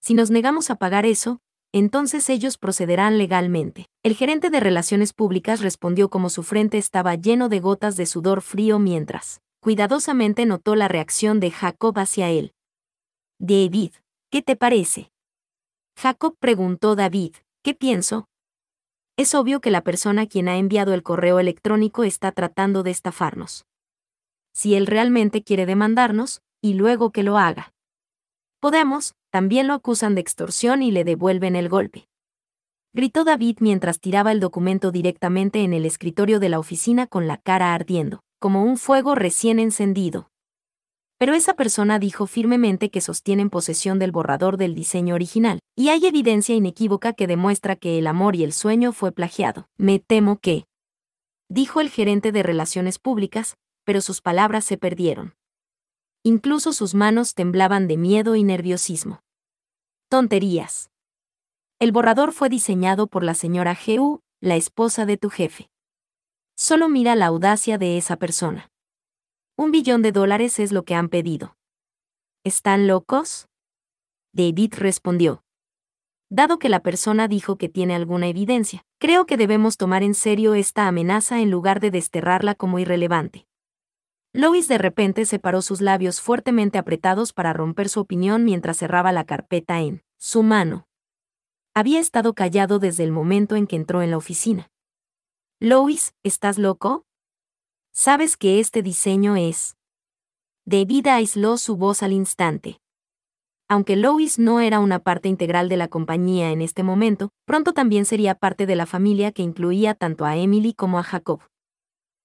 Si nos negamos a pagar eso, entonces ellos procederán legalmente. El gerente de Relaciones Públicas respondió como su frente estaba lleno de gotas de sudor frío mientras, cuidadosamente notó la reacción de Jacob hacia él. David, ¿qué te parece? Jacob preguntó David, ¿qué pienso? Es obvio que la persona quien ha enviado el correo electrónico está tratando de estafarnos. Si él realmente quiere demandarnos, y luego que lo haga. Podemos, también lo acusan de extorsión y le devuelven el golpe. Gritó David mientras tiraba el documento directamente en el escritorio de la oficina con la cara ardiendo, como un fuego recién encendido pero esa persona dijo firmemente que sostienen posesión del borrador del diseño original, y hay evidencia inequívoca que demuestra que el amor y el sueño fue plagiado. Me temo que, dijo el gerente de Relaciones Públicas, pero sus palabras se perdieron. Incluso sus manos temblaban de miedo y nerviosismo. Tonterías. El borrador fue diseñado por la señora G.U., la esposa de tu jefe. Solo mira la audacia de esa persona. Un billón de dólares es lo que han pedido. ¿Están locos? David respondió. Dado que la persona dijo que tiene alguna evidencia, creo que debemos tomar en serio esta amenaza en lugar de desterrarla como irrelevante. Lois de repente separó sus labios fuertemente apretados para romper su opinión mientras cerraba la carpeta en su mano. Había estado callado desde el momento en que entró en la oficina. Lois, ¿estás loco? Sabes que este diseño es. David aisló su voz al instante. Aunque Lois no era una parte integral de la compañía en este momento, pronto también sería parte de la familia que incluía tanto a Emily como a Jacob.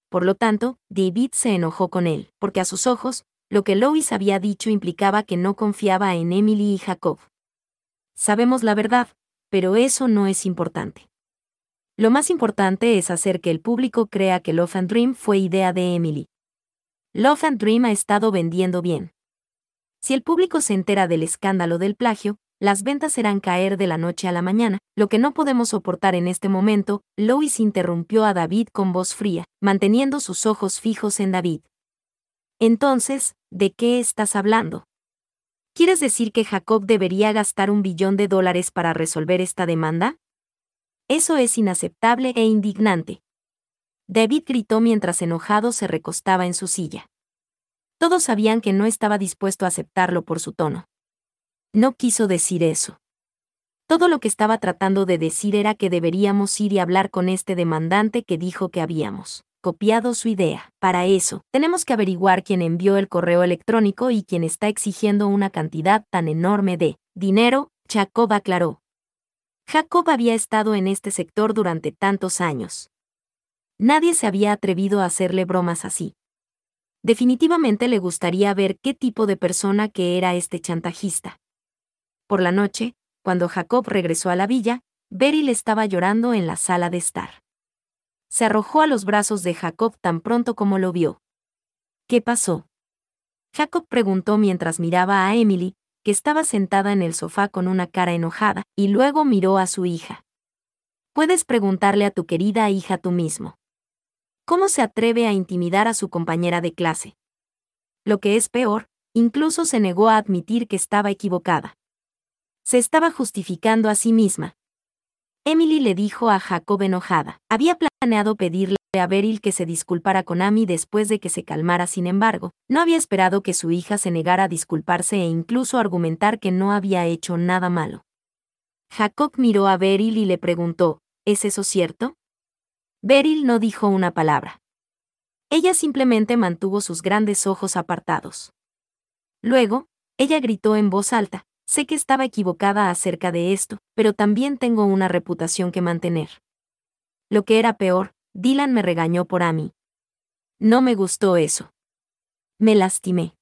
Por lo tanto, David se enojó con él, porque a sus ojos, lo que Lois había dicho implicaba que no confiaba en Emily y Jacob. Sabemos la verdad, pero eso no es importante. Lo más importante es hacer que el público crea que Love and Dream fue idea de Emily. Love and Dream ha estado vendiendo bien. Si el público se entera del escándalo del plagio, las ventas serán caer de la noche a la mañana, lo que no podemos soportar en este momento, Lois interrumpió a David con voz fría, manteniendo sus ojos fijos en David. Entonces, ¿de qué estás hablando? ¿Quieres decir que Jacob debería gastar un billón de dólares para resolver esta demanda? Eso es inaceptable e indignante. David gritó mientras enojado se recostaba en su silla. Todos sabían que no estaba dispuesto a aceptarlo por su tono. No quiso decir eso. Todo lo que estaba tratando de decir era que deberíamos ir y hablar con este demandante que dijo que habíamos copiado su idea. Para eso, tenemos que averiguar quién envió el correo electrónico y quién está exigiendo una cantidad tan enorme de dinero, Jacob aclaró, Jacob había estado en este sector durante tantos años. Nadie se había atrevido a hacerle bromas así. Definitivamente le gustaría ver qué tipo de persona que era este chantajista. Por la noche, cuando Jacob regresó a la villa, Beryl estaba llorando en la sala de estar. Se arrojó a los brazos de Jacob tan pronto como lo vio. ¿Qué pasó? Jacob preguntó mientras miraba a Emily, que estaba sentada en el sofá con una cara enojada, y luego miró a su hija. Puedes preguntarle a tu querida hija tú mismo. ¿Cómo se atreve a intimidar a su compañera de clase? Lo que es peor, incluso se negó a admitir que estaba equivocada. Se estaba justificando a sí misma, Emily le dijo a Jacob enojada. Había planeado pedirle a Beryl que se disculpara con Amy después de que se calmara, sin embargo, no había esperado que su hija se negara a disculparse e incluso argumentar que no había hecho nada malo. Jacob miró a Beryl y le preguntó, ¿es eso cierto? Beryl no dijo una palabra. Ella simplemente mantuvo sus grandes ojos apartados. Luego, ella gritó en voz alta, Sé que estaba equivocada acerca de esto, pero también tengo una reputación que mantener. Lo que era peor, Dylan me regañó por mí. No me gustó eso. Me lastimé.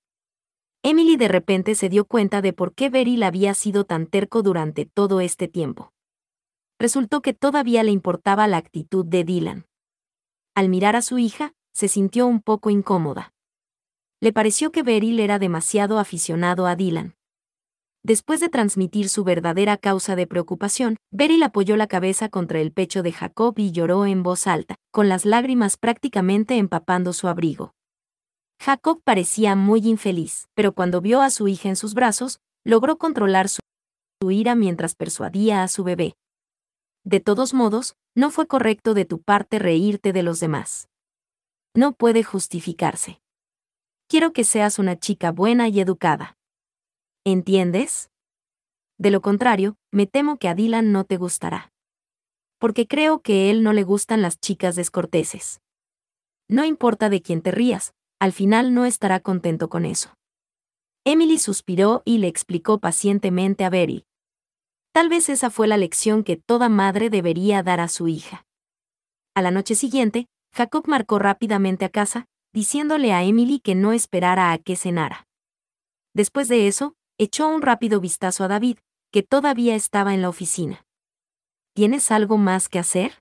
Emily de repente se dio cuenta de por qué Beryl había sido tan terco durante todo este tiempo. Resultó que todavía le importaba la actitud de Dylan. Al mirar a su hija, se sintió un poco incómoda. Le pareció que Beryl era demasiado aficionado a Dylan. Después de transmitir su verdadera causa de preocupación, Beryl apoyó la cabeza contra el pecho de Jacob y lloró en voz alta, con las lágrimas prácticamente empapando su abrigo. Jacob parecía muy infeliz, pero cuando vio a su hija en sus brazos, logró controlar su ira mientras persuadía a su bebé. De todos modos, no fue correcto de tu parte reírte de los demás. No puede justificarse. Quiero que seas una chica buena y educada. ¿Entiendes? De lo contrario, me temo que a Dylan no te gustará. Porque creo que a él no le gustan las chicas descorteses. No importa de quién te rías, al final no estará contento con eso. Emily suspiró y le explicó pacientemente a Beryl. Tal vez esa fue la lección que toda madre debería dar a su hija. A la noche siguiente, Jacob marcó rápidamente a casa, diciéndole a Emily que no esperara a que cenara. Después de eso, echó un rápido vistazo a David, que todavía estaba en la oficina. ¿Tienes algo más que hacer?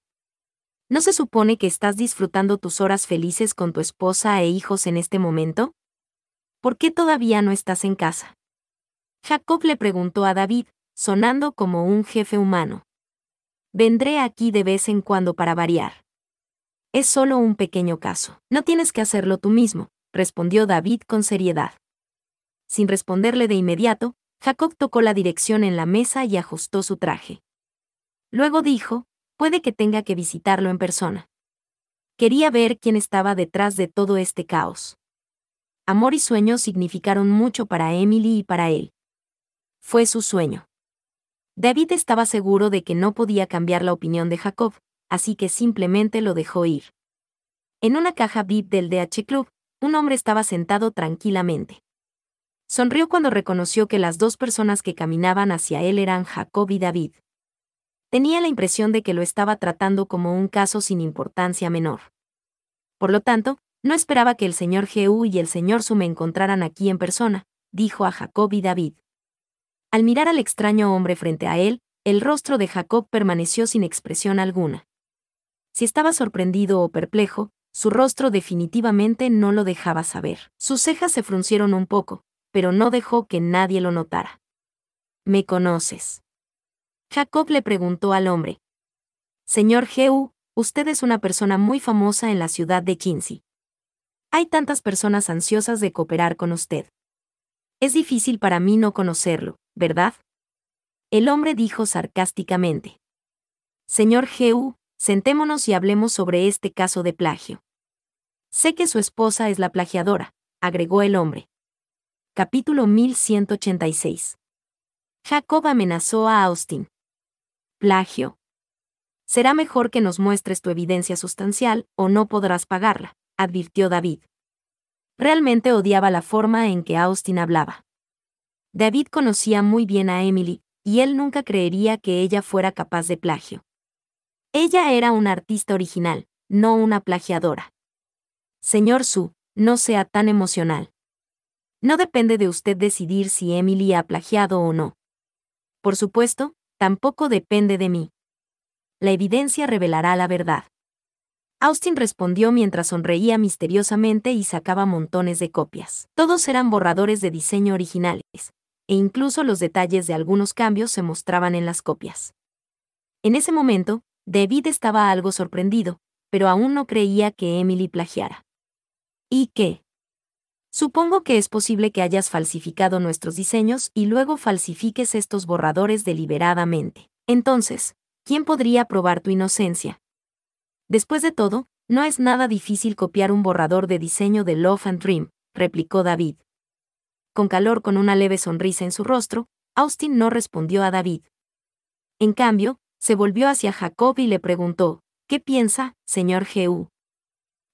¿No se supone que estás disfrutando tus horas felices con tu esposa e hijos en este momento? ¿Por qué todavía no estás en casa? Jacob le preguntó a David, sonando como un jefe humano. Vendré aquí de vez en cuando para variar. Es solo un pequeño caso. No tienes que hacerlo tú mismo, respondió David con seriedad. Sin responderle de inmediato, Jacob tocó la dirección en la mesa y ajustó su traje. Luego dijo, puede que tenga que visitarlo en persona. Quería ver quién estaba detrás de todo este caos. Amor y sueño significaron mucho para Emily y para él. Fue su sueño. David estaba seguro de que no podía cambiar la opinión de Jacob, así que simplemente lo dejó ir. En una caja VIP del DH Club, un hombre estaba sentado tranquilamente. Sonrió cuando reconoció que las dos personas que caminaban hacia él eran Jacob y David. Tenía la impresión de que lo estaba tratando como un caso sin importancia menor. Por lo tanto, no esperaba que el señor Jehú y el señor Su me encontraran aquí en persona, dijo a Jacob y David. Al mirar al extraño hombre frente a él, el rostro de Jacob permaneció sin expresión alguna. Si estaba sorprendido o perplejo, su rostro definitivamente no lo dejaba saber. Sus cejas se fruncieron un poco, pero no dejó que nadie lo notara. ¿Me conoces? Jacob le preguntó al hombre. Señor Jehu, usted es una persona muy famosa en la ciudad de Quincy. Hay tantas personas ansiosas de cooperar con usted. Es difícil para mí no conocerlo, ¿verdad? El hombre dijo sarcásticamente. Señor Jehu, sentémonos y hablemos sobre este caso de plagio. Sé que su esposa es la plagiadora, agregó el hombre. Capítulo 1186. Jacob amenazó a Austin. Plagio. Será mejor que nos muestres tu evidencia sustancial, o no podrás pagarla, advirtió David. Realmente odiaba la forma en que Austin hablaba. David conocía muy bien a Emily, y él nunca creería que ella fuera capaz de plagio. Ella era una artista original, no una plagiadora. Señor Su, no sea tan emocional. No depende de usted decidir si Emily ha plagiado o no. Por supuesto, tampoco depende de mí. La evidencia revelará la verdad. Austin respondió mientras sonreía misteriosamente y sacaba montones de copias. Todos eran borradores de diseño originales, e incluso los detalles de algunos cambios se mostraban en las copias. En ese momento, David estaba algo sorprendido, pero aún no creía que Emily plagiara. ¿Y qué? Supongo que es posible que hayas falsificado nuestros diseños y luego falsifiques estos borradores deliberadamente. Entonces, ¿quién podría probar tu inocencia? Después de todo, no es nada difícil copiar un borrador de diseño de Love and Dream, replicó David. Con calor con una leve sonrisa en su rostro, Austin no respondió a David. En cambio, se volvió hacia Jacob y le preguntó, ¿Qué piensa, señor G.U.?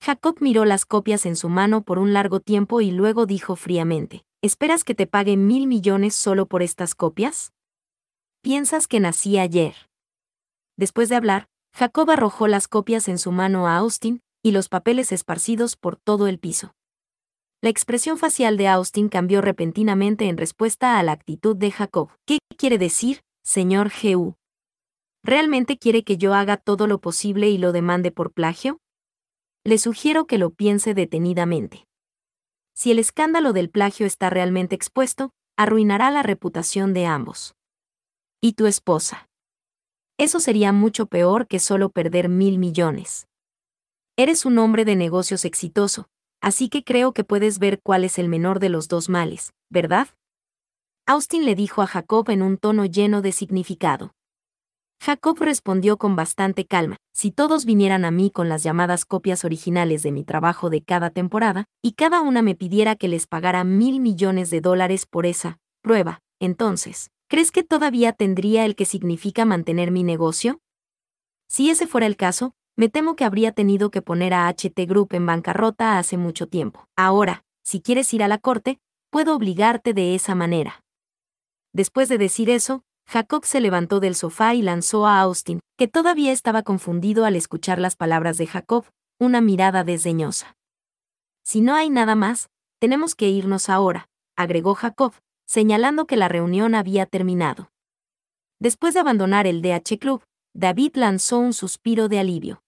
Jacob miró las copias en su mano por un largo tiempo y luego dijo fríamente, ¿Esperas que te pague mil millones solo por estas copias? Piensas que nací ayer. Después de hablar, Jacob arrojó las copias en su mano a Austin, y los papeles esparcidos por todo el piso. La expresión facial de Austin cambió repentinamente en respuesta a la actitud de Jacob. ¿Qué quiere decir, señor G.U.? ¿Realmente quiere que yo haga todo lo posible y lo demande por plagio? le sugiero que lo piense detenidamente. Si el escándalo del plagio está realmente expuesto, arruinará la reputación de ambos. Y tu esposa. Eso sería mucho peor que solo perder mil millones. Eres un hombre de negocios exitoso, así que creo que puedes ver cuál es el menor de los dos males, ¿verdad? Austin le dijo a Jacob en un tono lleno de significado. Jacob respondió con bastante calma, si todos vinieran a mí con las llamadas copias originales de mi trabajo de cada temporada, y cada una me pidiera que les pagara mil millones de dólares por esa prueba, entonces, ¿crees que todavía tendría el que significa mantener mi negocio? Si ese fuera el caso, me temo que habría tenido que poner a HT Group en bancarrota hace mucho tiempo. Ahora, si quieres ir a la corte, puedo obligarte de esa manera. Después de decir eso, Jacob se levantó del sofá y lanzó a Austin, que todavía estaba confundido al escuchar las palabras de Jacob, una mirada desdeñosa. Si no hay nada más, tenemos que irnos ahora, agregó Jacob, señalando que la reunión había terminado. Después de abandonar el DH Club, David lanzó un suspiro de alivio.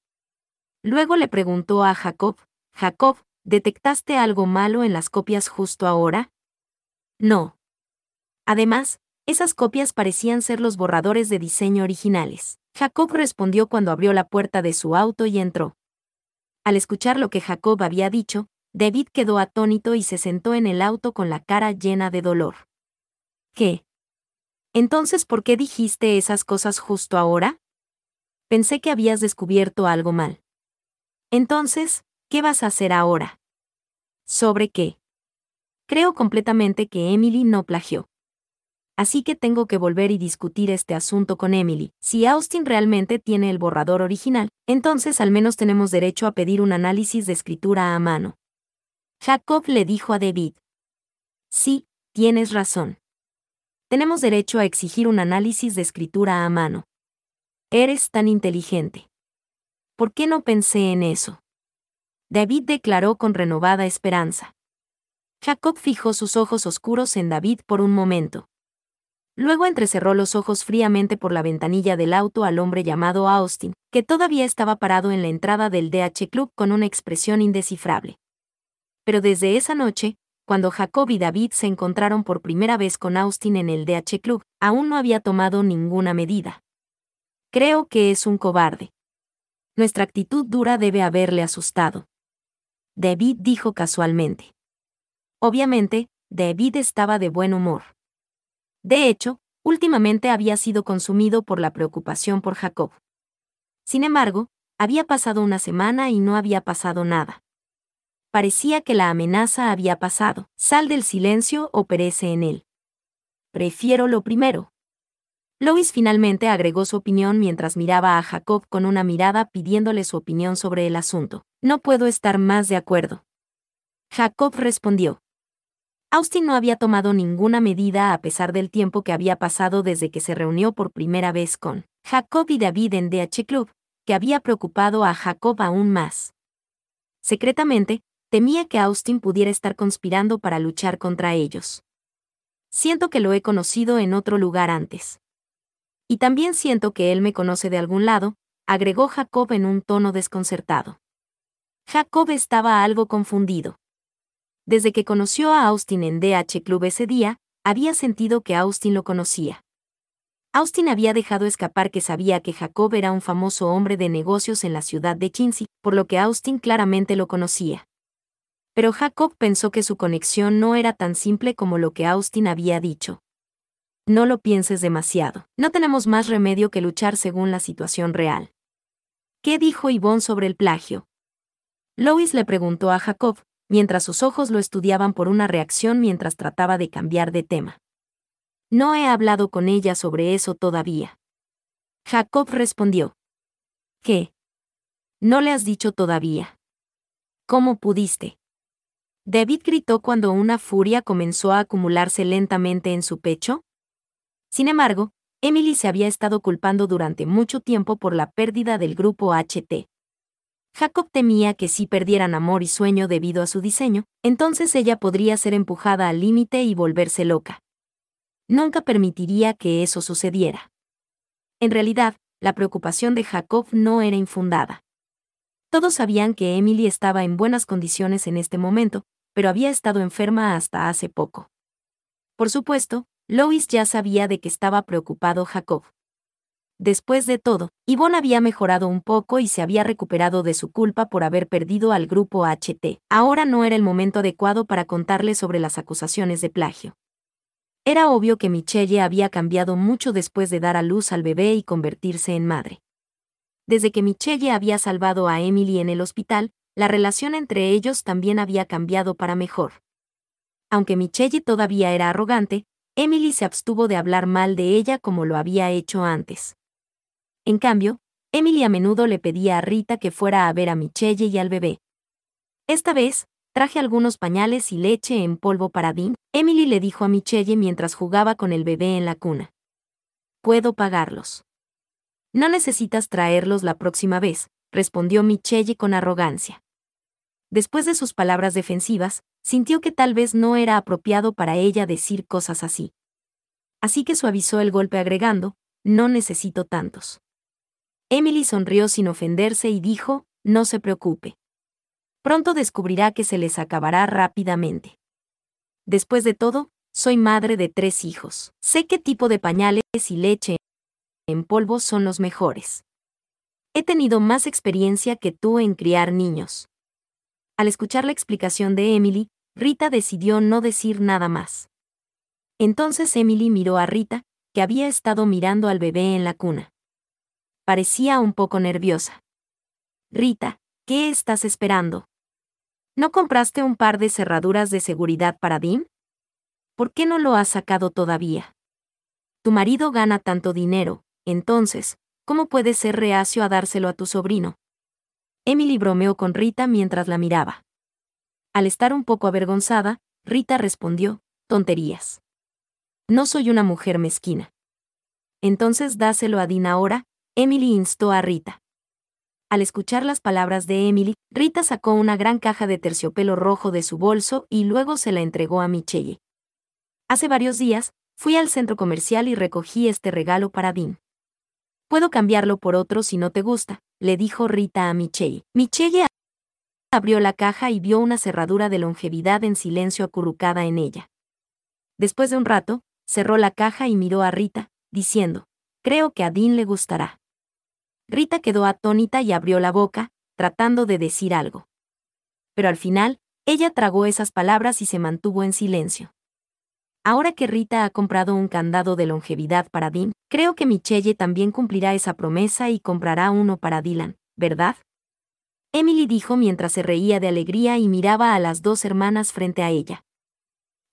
Luego le preguntó a Jacob, Jacob, ¿detectaste algo malo en las copias justo ahora? No. Además, esas copias parecían ser los borradores de diseño originales. Jacob respondió cuando abrió la puerta de su auto y entró. Al escuchar lo que Jacob había dicho, David quedó atónito y se sentó en el auto con la cara llena de dolor. ¿Qué? Entonces, ¿por qué dijiste esas cosas justo ahora? Pensé que habías descubierto algo mal. Entonces, ¿qué vas a hacer ahora? ¿Sobre qué? Creo completamente que Emily no plagió así que tengo que volver y discutir este asunto con Emily. Si Austin realmente tiene el borrador original, entonces al menos tenemos derecho a pedir un análisis de escritura a mano. Jacob le dijo a David. Sí, tienes razón. Tenemos derecho a exigir un análisis de escritura a mano. Eres tan inteligente. ¿Por qué no pensé en eso? David declaró con renovada esperanza. Jacob fijó sus ojos oscuros en David por un momento. Luego entrecerró los ojos fríamente por la ventanilla del auto al hombre llamado Austin, que todavía estaba parado en la entrada del DH Club con una expresión indescifrable. Pero desde esa noche, cuando Jacob y David se encontraron por primera vez con Austin en el DH Club, aún no había tomado ninguna medida. Creo que es un cobarde. Nuestra actitud dura debe haberle asustado. David dijo casualmente. Obviamente, David estaba de buen humor. De hecho, últimamente había sido consumido por la preocupación por Jacob. Sin embargo, había pasado una semana y no había pasado nada. Parecía que la amenaza había pasado. Sal del silencio o perece en él. Prefiero lo primero. Lois finalmente agregó su opinión mientras miraba a Jacob con una mirada pidiéndole su opinión sobre el asunto. No puedo estar más de acuerdo. Jacob respondió. Austin no había tomado ninguna medida a pesar del tiempo que había pasado desde que se reunió por primera vez con Jacob y David en DH Club, que había preocupado a Jacob aún más. Secretamente, temía que Austin pudiera estar conspirando para luchar contra ellos. Siento que lo he conocido en otro lugar antes. Y también siento que él me conoce de algún lado, agregó Jacob en un tono desconcertado. Jacob estaba algo confundido. Desde que conoció a Austin en DH Club ese día, había sentido que Austin lo conocía. Austin había dejado escapar que sabía que Jacob era un famoso hombre de negocios en la ciudad de Quincy, por lo que Austin claramente lo conocía. Pero Jacob pensó que su conexión no era tan simple como lo que Austin había dicho. No lo pienses demasiado. No tenemos más remedio que luchar según la situación real. ¿Qué dijo Yvonne sobre el plagio? Lois le preguntó a Jacob, mientras sus ojos lo estudiaban por una reacción mientras trataba de cambiar de tema. No he hablado con ella sobre eso todavía. Jacob respondió. ¿Qué? No le has dicho todavía. ¿Cómo pudiste? David gritó cuando una furia comenzó a acumularse lentamente en su pecho. Sin embargo, Emily se había estado culpando durante mucho tiempo por la pérdida del grupo HT. Jacob temía que si perdieran amor y sueño debido a su diseño, entonces ella podría ser empujada al límite y volverse loca. Nunca permitiría que eso sucediera. En realidad, la preocupación de Jacob no era infundada. Todos sabían que Emily estaba en buenas condiciones en este momento, pero había estado enferma hasta hace poco. Por supuesto, Lois ya sabía de que estaba preocupado Jacob. Después de todo, Yvonne había mejorado un poco y se había recuperado de su culpa por haber perdido al grupo HT. Ahora no era el momento adecuado para contarle sobre las acusaciones de plagio. Era obvio que Michelle había cambiado mucho después de dar a luz al bebé y convertirse en madre. Desde que Michelle había salvado a Emily en el hospital, la relación entre ellos también había cambiado para mejor. Aunque Michelle todavía era arrogante, Emily se abstuvo de hablar mal de ella como lo había hecho antes. En cambio, Emily a menudo le pedía a Rita que fuera a ver a Michelle y al bebé. Esta vez, traje algunos pañales y leche en polvo para Dean, Emily le dijo a Michelle mientras jugaba con el bebé en la cuna. Puedo pagarlos. No necesitas traerlos la próxima vez, respondió Michelle con arrogancia. Después de sus palabras defensivas, sintió que tal vez no era apropiado para ella decir cosas así. Así que suavizó el golpe agregando, no necesito tantos. Emily sonrió sin ofenderse y dijo, no se preocupe. Pronto descubrirá que se les acabará rápidamente. Después de todo, soy madre de tres hijos. Sé qué tipo de pañales y leche en polvo son los mejores. He tenido más experiencia que tú en criar niños. Al escuchar la explicación de Emily, Rita decidió no decir nada más. Entonces Emily miró a Rita, que había estado mirando al bebé en la cuna. Parecía un poco nerviosa. Rita, ¿qué estás esperando? ¿No compraste un par de cerraduras de seguridad para Dean? ¿Por qué no lo has sacado todavía? Tu marido gana tanto dinero, entonces, ¿cómo puedes ser reacio a dárselo a tu sobrino? Emily bromeó con Rita mientras la miraba. Al estar un poco avergonzada, Rita respondió, tonterías. No soy una mujer mezquina. Entonces dáselo a Dean ahora, Emily instó a Rita. Al escuchar las palabras de Emily, Rita sacó una gran caja de terciopelo rojo de su bolso y luego se la entregó a Michelle. Hace varios días, fui al centro comercial y recogí este regalo para Dean. Puedo cambiarlo por otro si no te gusta, le dijo Rita a Michelle. Michelle abrió la caja y vio una cerradura de longevidad en silencio acurrucada en ella. Después de un rato, cerró la caja y miró a Rita, diciendo, Creo que a Dean le gustará. Rita quedó atónita y abrió la boca, tratando de decir algo. Pero al final, ella tragó esas palabras y se mantuvo en silencio. Ahora que Rita ha comprado un candado de longevidad para Dean, creo que Michelle también cumplirá esa promesa y comprará uno para Dylan, ¿verdad? Emily dijo mientras se reía de alegría y miraba a las dos hermanas frente a ella.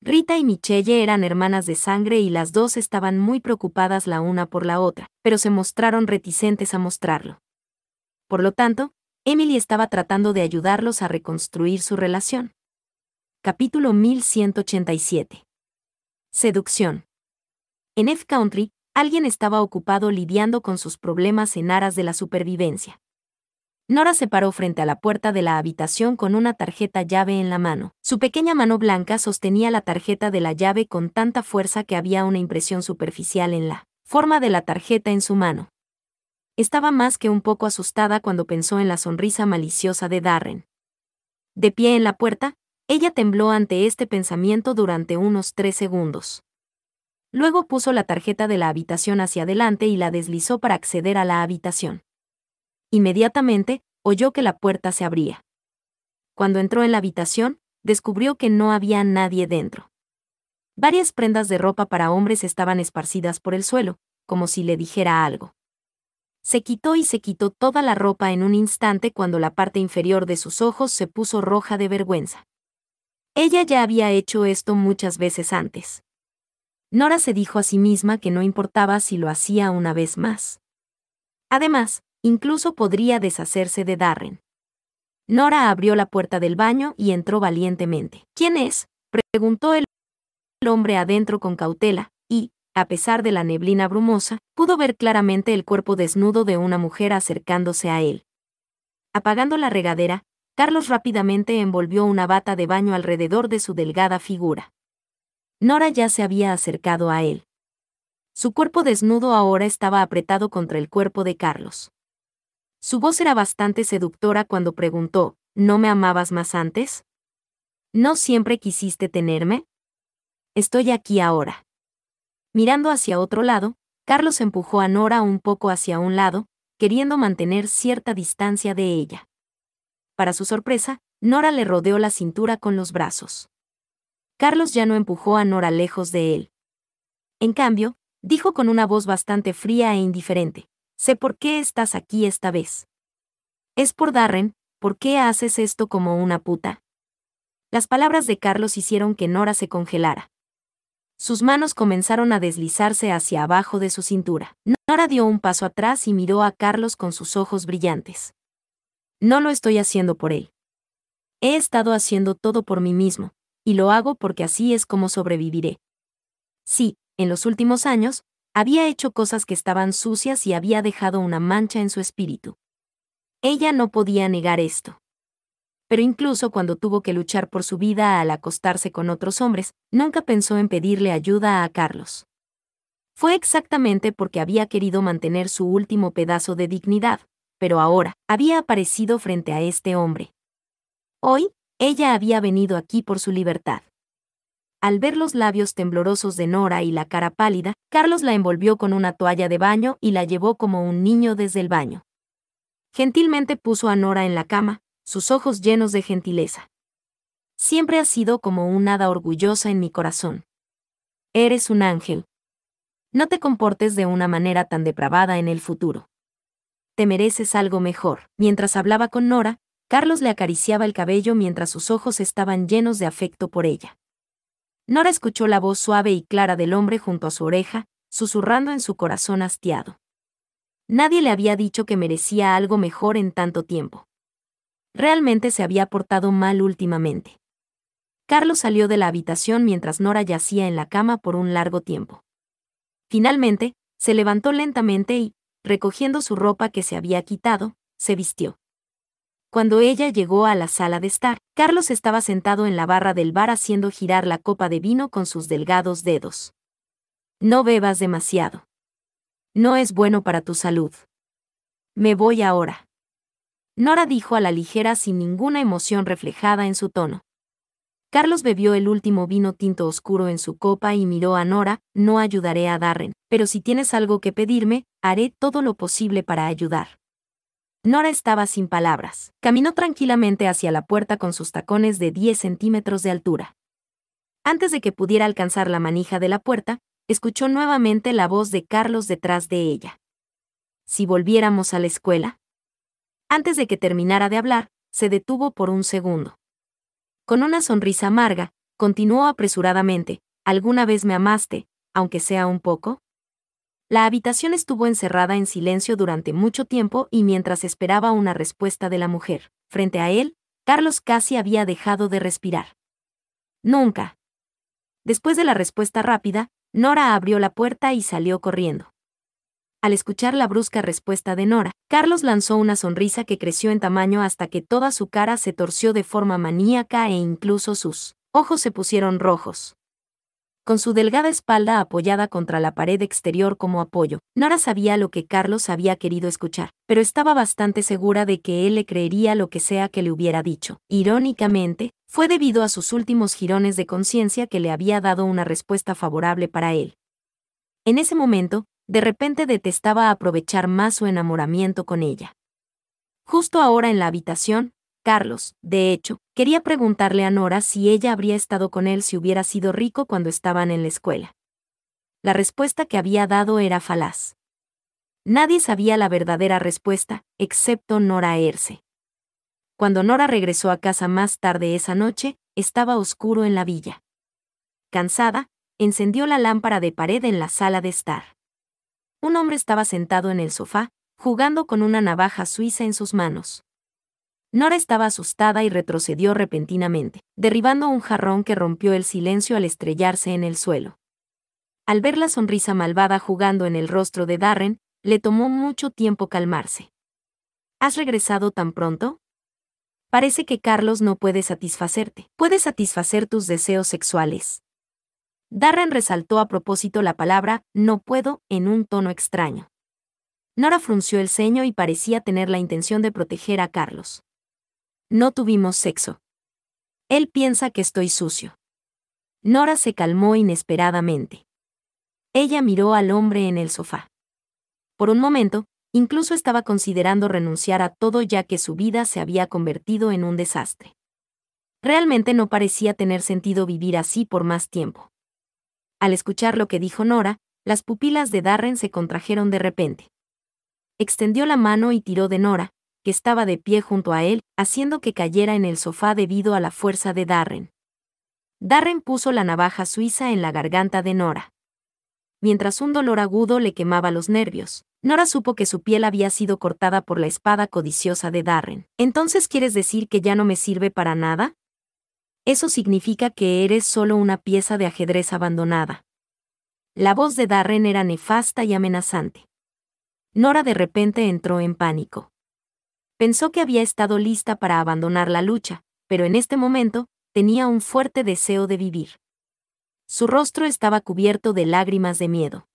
Rita y Michelle eran hermanas de sangre y las dos estaban muy preocupadas la una por la otra, pero se mostraron reticentes a mostrarlo. Por lo tanto, Emily estaba tratando de ayudarlos a reconstruir su relación. Capítulo 1187. Seducción. En F-Country, alguien estaba ocupado lidiando con sus problemas en aras de la supervivencia. Nora se paró frente a la puerta de la habitación con una tarjeta llave en la mano. Su pequeña mano blanca sostenía la tarjeta de la llave con tanta fuerza que había una impresión superficial en la forma de la tarjeta en su mano. Estaba más que un poco asustada cuando pensó en la sonrisa maliciosa de Darren. De pie en la puerta, ella tembló ante este pensamiento durante unos tres segundos. Luego puso la tarjeta de la habitación hacia adelante y la deslizó para acceder a la habitación. Inmediatamente, oyó que la puerta se abría. Cuando entró en la habitación, descubrió que no había nadie dentro. Varias prendas de ropa para hombres estaban esparcidas por el suelo, como si le dijera algo. Se quitó y se quitó toda la ropa en un instante cuando la parte inferior de sus ojos se puso roja de vergüenza. Ella ya había hecho esto muchas veces antes. Nora se dijo a sí misma que no importaba si lo hacía una vez más. Además, Incluso podría deshacerse de Darren. Nora abrió la puerta del baño y entró valientemente. ¿Quién es? preguntó el hombre adentro con cautela, y, a pesar de la neblina brumosa, pudo ver claramente el cuerpo desnudo de una mujer acercándose a él. Apagando la regadera, Carlos rápidamente envolvió una bata de baño alrededor de su delgada figura. Nora ya se había acercado a él. Su cuerpo desnudo ahora estaba apretado contra el cuerpo de Carlos. Su voz era bastante seductora cuando preguntó, ¿no me amabas más antes? ¿No siempre quisiste tenerme? Estoy aquí ahora. Mirando hacia otro lado, Carlos empujó a Nora un poco hacia un lado, queriendo mantener cierta distancia de ella. Para su sorpresa, Nora le rodeó la cintura con los brazos. Carlos ya no empujó a Nora lejos de él. En cambio, dijo con una voz bastante fría e indiferente, Sé por qué estás aquí esta vez. Es por Darren, ¿por qué haces esto como una puta? Las palabras de Carlos hicieron que Nora se congelara. Sus manos comenzaron a deslizarse hacia abajo de su cintura. Nora dio un paso atrás y miró a Carlos con sus ojos brillantes. No lo estoy haciendo por él. He estado haciendo todo por mí mismo, y lo hago porque así es como sobreviviré. Sí, en los últimos años, había hecho cosas que estaban sucias y había dejado una mancha en su espíritu. Ella no podía negar esto. Pero incluso cuando tuvo que luchar por su vida al acostarse con otros hombres, nunca pensó en pedirle ayuda a Carlos. Fue exactamente porque había querido mantener su último pedazo de dignidad, pero ahora había aparecido frente a este hombre. Hoy, ella había venido aquí por su libertad. Al ver los labios temblorosos de Nora y la cara pálida, Carlos la envolvió con una toalla de baño y la llevó como un niño desde el baño. Gentilmente puso a Nora en la cama, sus ojos llenos de gentileza. Siempre has sido como un hada orgullosa en mi corazón. Eres un ángel. No te comportes de una manera tan depravada en el futuro. Te mereces algo mejor. Mientras hablaba con Nora, Carlos le acariciaba el cabello mientras sus ojos estaban llenos de afecto por ella. Nora escuchó la voz suave y clara del hombre junto a su oreja, susurrando en su corazón hastiado. Nadie le había dicho que merecía algo mejor en tanto tiempo. Realmente se había portado mal últimamente. Carlos salió de la habitación mientras Nora yacía en la cama por un largo tiempo. Finalmente, se levantó lentamente y, recogiendo su ropa que se había quitado, se vistió. Cuando ella llegó a la sala de estar, Carlos estaba sentado en la barra del bar haciendo girar la copa de vino con sus delgados dedos. No bebas demasiado. No es bueno para tu salud. Me voy ahora. Nora dijo a la ligera sin ninguna emoción reflejada en su tono. Carlos bebió el último vino tinto oscuro en su copa y miró a Nora, no ayudaré a Darren, pero si tienes algo que pedirme, haré todo lo posible para ayudar. Nora estaba sin palabras. Caminó tranquilamente hacia la puerta con sus tacones de 10 centímetros de altura. Antes de que pudiera alcanzar la manija de la puerta, escuchó nuevamente la voz de Carlos detrás de ella. Si volviéramos a la escuela. Antes de que terminara de hablar, se detuvo por un segundo. Con una sonrisa amarga, continuó apresuradamente, ¿alguna vez me amaste, aunque sea un poco? La habitación estuvo encerrada en silencio durante mucho tiempo y mientras esperaba una respuesta de la mujer, frente a él, Carlos casi había dejado de respirar. Nunca. Después de la respuesta rápida, Nora abrió la puerta y salió corriendo. Al escuchar la brusca respuesta de Nora, Carlos lanzó una sonrisa que creció en tamaño hasta que toda su cara se torció de forma maníaca e incluso sus ojos se pusieron rojos con su delgada espalda apoyada contra la pared exterior como apoyo. Nora sabía lo que Carlos había querido escuchar, pero estaba bastante segura de que él le creería lo que sea que le hubiera dicho. Irónicamente, fue debido a sus últimos jirones de conciencia que le había dado una respuesta favorable para él. En ese momento, de repente detestaba aprovechar más su enamoramiento con ella. Justo ahora en la habitación, Carlos, de hecho, quería preguntarle a Nora si ella habría estado con él si hubiera sido rico cuando estaban en la escuela. La respuesta que había dado era falaz. Nadie sabía la verdadera respuesta, excepto Nora Erce. Cuando Nora regresó a casa más tarde esa noche, estaba oscuro en la villa. Cansada, encendió la lámpara de pared en la sala de estar. Un hombre estaba sentado en el sofá, jugando con una navaja suiza en sus manos. Nora estaba asustada y retrocedió repentinamente, derribando un jarrón que rompió el silencio al estrellarse en el suelo. Al ver la sonrisa malvada jugando en el rostro de Darren, le tomó mucho tiempo calmarse. ¿Has regresado tan pronto? Parece que Carlos no puede satisfacerte. Puede satisfacer tus deseos sexuales. Darren resaltó a propósito la palabra no puedo en un tono extraño. Nora frunció el ceño y parecía tener la intención de proteger a Carlos. No tuvimos sexo. Él piensa que estoy sucio. Nora se calmó inesperadamente. Ella miró al hombre en el sofá. Por un momento, incluso estaba considerando renunciar a todo ya que su vida se había convertido en un desastre. Realmente no parecía tener sentido vivir así por más tiempo. Al escuchar lo que dijo Nora, las pupilas de Darren se contrajeron de repente. Extendió la mano y tiró de Nora, que estaba de pie junto a él, haciendo que cayera en el sofá debido a la fuerza de Darren. Darren puso la navaja suiza en la garganta de Nora. Mientras un dolor agudo le quemaba los nervios, Nora supo que su piel había sido cortada por la espada codiciosa de Darren. ¿Entonces quieres decir que ya no me sirve para nada? Eso significa que eres solo una pieza de ajedrez abandonada. La voz de Darren era nefasta y amenazante. Nora de repente entró en pánico. Pensó que había estado lista para abandonar la lucha, pero en este momento, tenía un fuerte deseo de vivir. Su rostro estaba cubierto de lágrimas de miedo.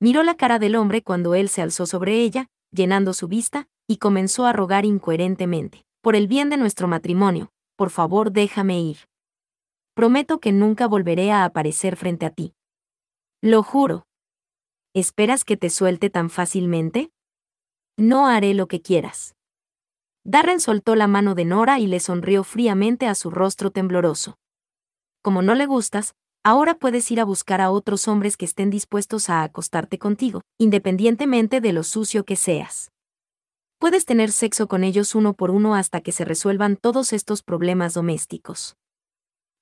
Miró la cara del hombre cuando él se alzó sobre ella, llenando su vista, y comenzó a rogar incoherentemente, por el bien de nuestro matrimonio, por favor déjame ir. Prometo que nunca volveré a aparecer frente a ti. Lo juro. ¿Esperas que te suelte tan fácilmente? No haré lo que quieras. Darren soltó la mano de Nora y le sonrió fríamente a su rostro tembloroso. Como no le gustas, ahora puedes ir a buscar a otros hombres que estén dispuestos a acostarte contigo, independientemente de lo sucio que seas. Puedes tener sexo con ellos uno por uno hasta que se resuelvan todos estos problemas domésticos.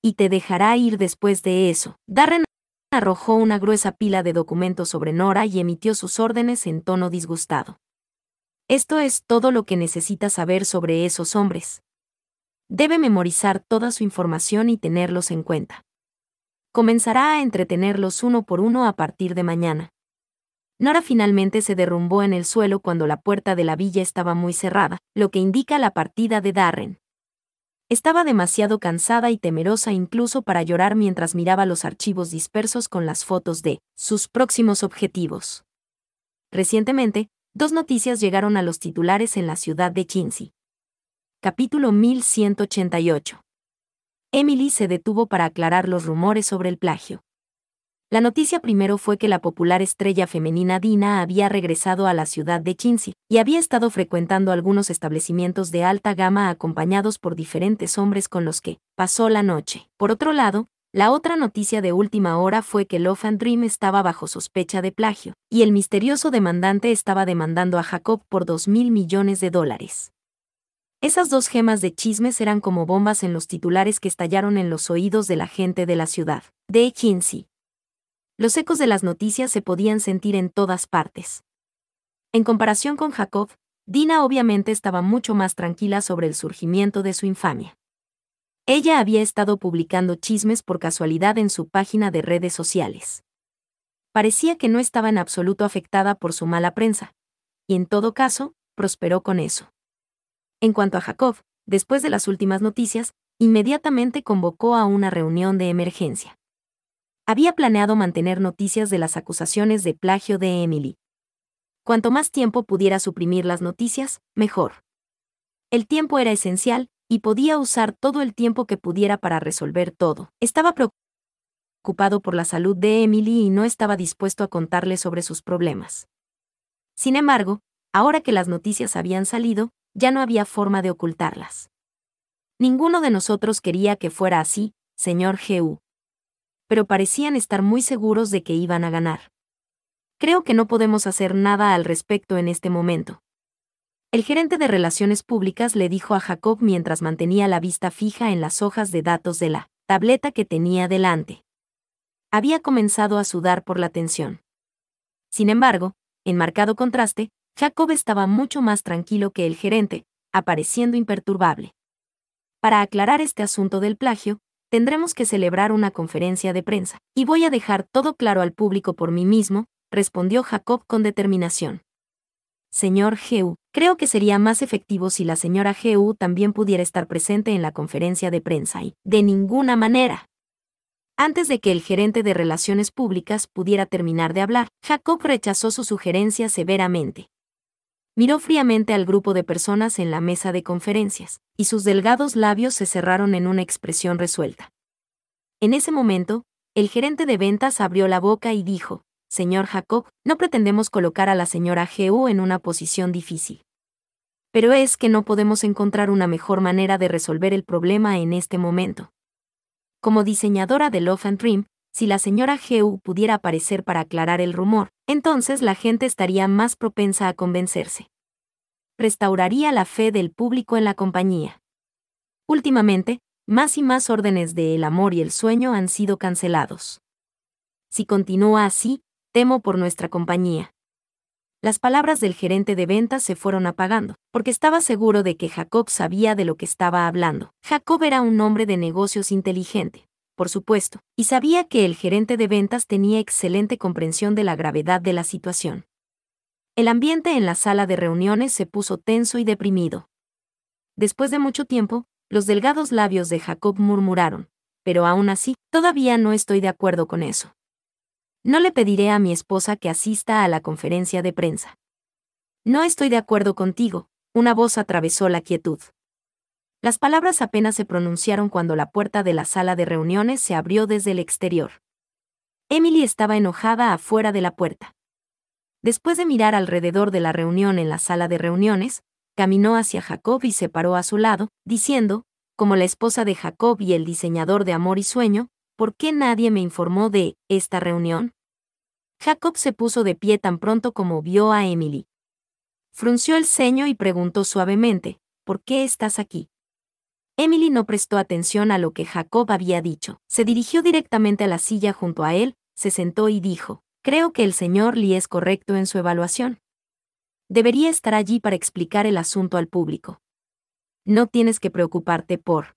Y te dejará ir después de eso. Darren arrojó una gruesa pila de documentos sobre Nora y emitió sus órdenes en tono disgustado. Esto es todo lo que necesita saber sobre esos hombres. Debe memorizar toda su información y tenerlos en cuenta. Comenzará a entretenerlos uno por uno a partir de mañana. Nora finalmente se derrumbó en el suelo cuando la puerta de la villa estaba muy cerrada, lo que indica la partida de Darren. Estaba demasiado cansada y temerosa incluso para llorar mientras miraba los archivos dispersos con las fotos de sus próximos objetivos. Recientemente, Dos noticias llegaron a los titulares en la ciudad de Chinsey. Capítulo 1188. Emily se detuvo para aclarar los rumores sobre el plagio. La noticia primero fue que la popular estrella femenina Dina había regresado a la ciudad de Chinsey y había estado frecuentando algunos establecimientos de alta gama acompañados por diferentes hombres con los que pasó la noche. Por otro lado, la otra noticia de última hora fue que Love and Dream estaba bajo sospecha de plagio, y el misterioso demandante estaba demandando a Jacob por dos mil millones de dólares. Esas dos gemas de chismes eran como bombas en los titulares que estallaron en los oídos de la gente de la ciudad. De Kinsey. Los ecos de las noticias se podían sentir en todas partes. En comparación con Jacob, Dina obviamente estaba mucho más tranquila sobre el surgimiento de su infamia. Ella había estado publicando chismes por casualidad en su página de redes sociales. Parecía que no estaba en absoluto afectada por su mala prensa, y en todo caso, prosperó con eso. En cuanto a Jacob, después de las últimas noticias, inmediatamente convocó a una reunión de emergencia. Había planeado mantener noticias de las acusaciones de plagio de Emily. Cuanto más tiempo pudiera suprimir las noticias, mejor. El tiempo era esencial, y podía usar todo el tiempo que pudiera para resolver todo. Estaba preocupado por la salud de Emily y no estaba dispuesto a contarle sobre sus problemas. Sin embargo, ahora que las noticias habían salido, ya no había forma de ocultarlas. Ninguno de nosotros quería que fuera así, señor G.U. Pero parecían estar muy seguros de que iban a ganar. Creo que no podemos hacer nada al respecto en este momento. El gerente de relaciones públicas le dijo a Jacob mientras mantenía la vista fija en las hojas de datos de la tableta que tenía delante. Había comenzado a sudar por la tensión. Sin embargo, en marcado contraste, Jacob estaba mucho más tranquilo que el gerente, apareciendo imperturbable. Para aclarar este asunto del plagio, tendremos que celebrar una conferencia de prensa, y voy a dejar todo claro al público por mí mismo, respondió Jacob con determinación. Señor G.U., creo que sería más efectivo si la señora G.U. también pudiera estar presente en la conferencia de prensa y, de ninguna manera. Antes de que el gerente de Relaciones Públicas pudiera terminar de hablar, Jacob rechazó su sugerencia severamente. Miró fríamente al grupo de personas en la mesa de conferencias, y sus delgados labios se cerraron en una expresión resuelta. En ese momento, el gerente de ventas abrió la boca y dijo, señor Jacob, no pretendemos colocar a la señora GU en una posición difícil. Pero es que no podemos encontrar una mejor manera de resolver el problema en este momento. Como diseñadora de Love and Dream, si la señora GU pudiera aparecer para aclarar el rumor, entonces la gente estaría más propensa a convencerse. Restauraría la fe del público en la compañía. Últimamente, más y más órdenes de El amor y el sueño han sido cancelados. Si continúa así, Temo por nuestra compañía. Las palabras del gerente de ventas se fueron apagando, porque estaba seguro de que Jacob sabía de lo que estaba hablando. Jacob era un hombre de negocios inteligente, por supuesto, y sabía que el gerente de ventas tenía excelente comprensión de la gravedad de la situación. El ambiente en la sala de reuniones se puso tenso y deprimido. Después de mucho tiempo, los delgados labios de Jacob murmuraron, pero aún así, todavía no estoy de acuerdo con eso. No le pediré a mi esposa que asista a la conferencia de prensa. No estoy de acuerdo contigo, una voz atravesó la quietud. Las palabras apenas se pronunciaron cuando la puerta de la sala de reuniones se abrió desde el exterior. Emily estaba enojada afuera de la puerta. Después de mirar alrededor de la reunión en la sala de reuniones, caminó hacia Jacob y se paró a su lado, diciendo, como la esposa de Jacob y el diseñador de amor y sueño, ¿por qué nadie me informó de esta reunión? Jacob se puso de pie tan pronto como vio a Emily. Frunció el ceño y preguntó suavemente, ¿por qué estás aquí? Emily no prestó atención a lo que Jacob había dicho. Se dirigió directamente a la silla junto a él, se sentó y dijo, Creo que el señor Lee es correcto en su evaluación. Debería estar allí para explicar el asunto al público. No tienes que preocuparte por...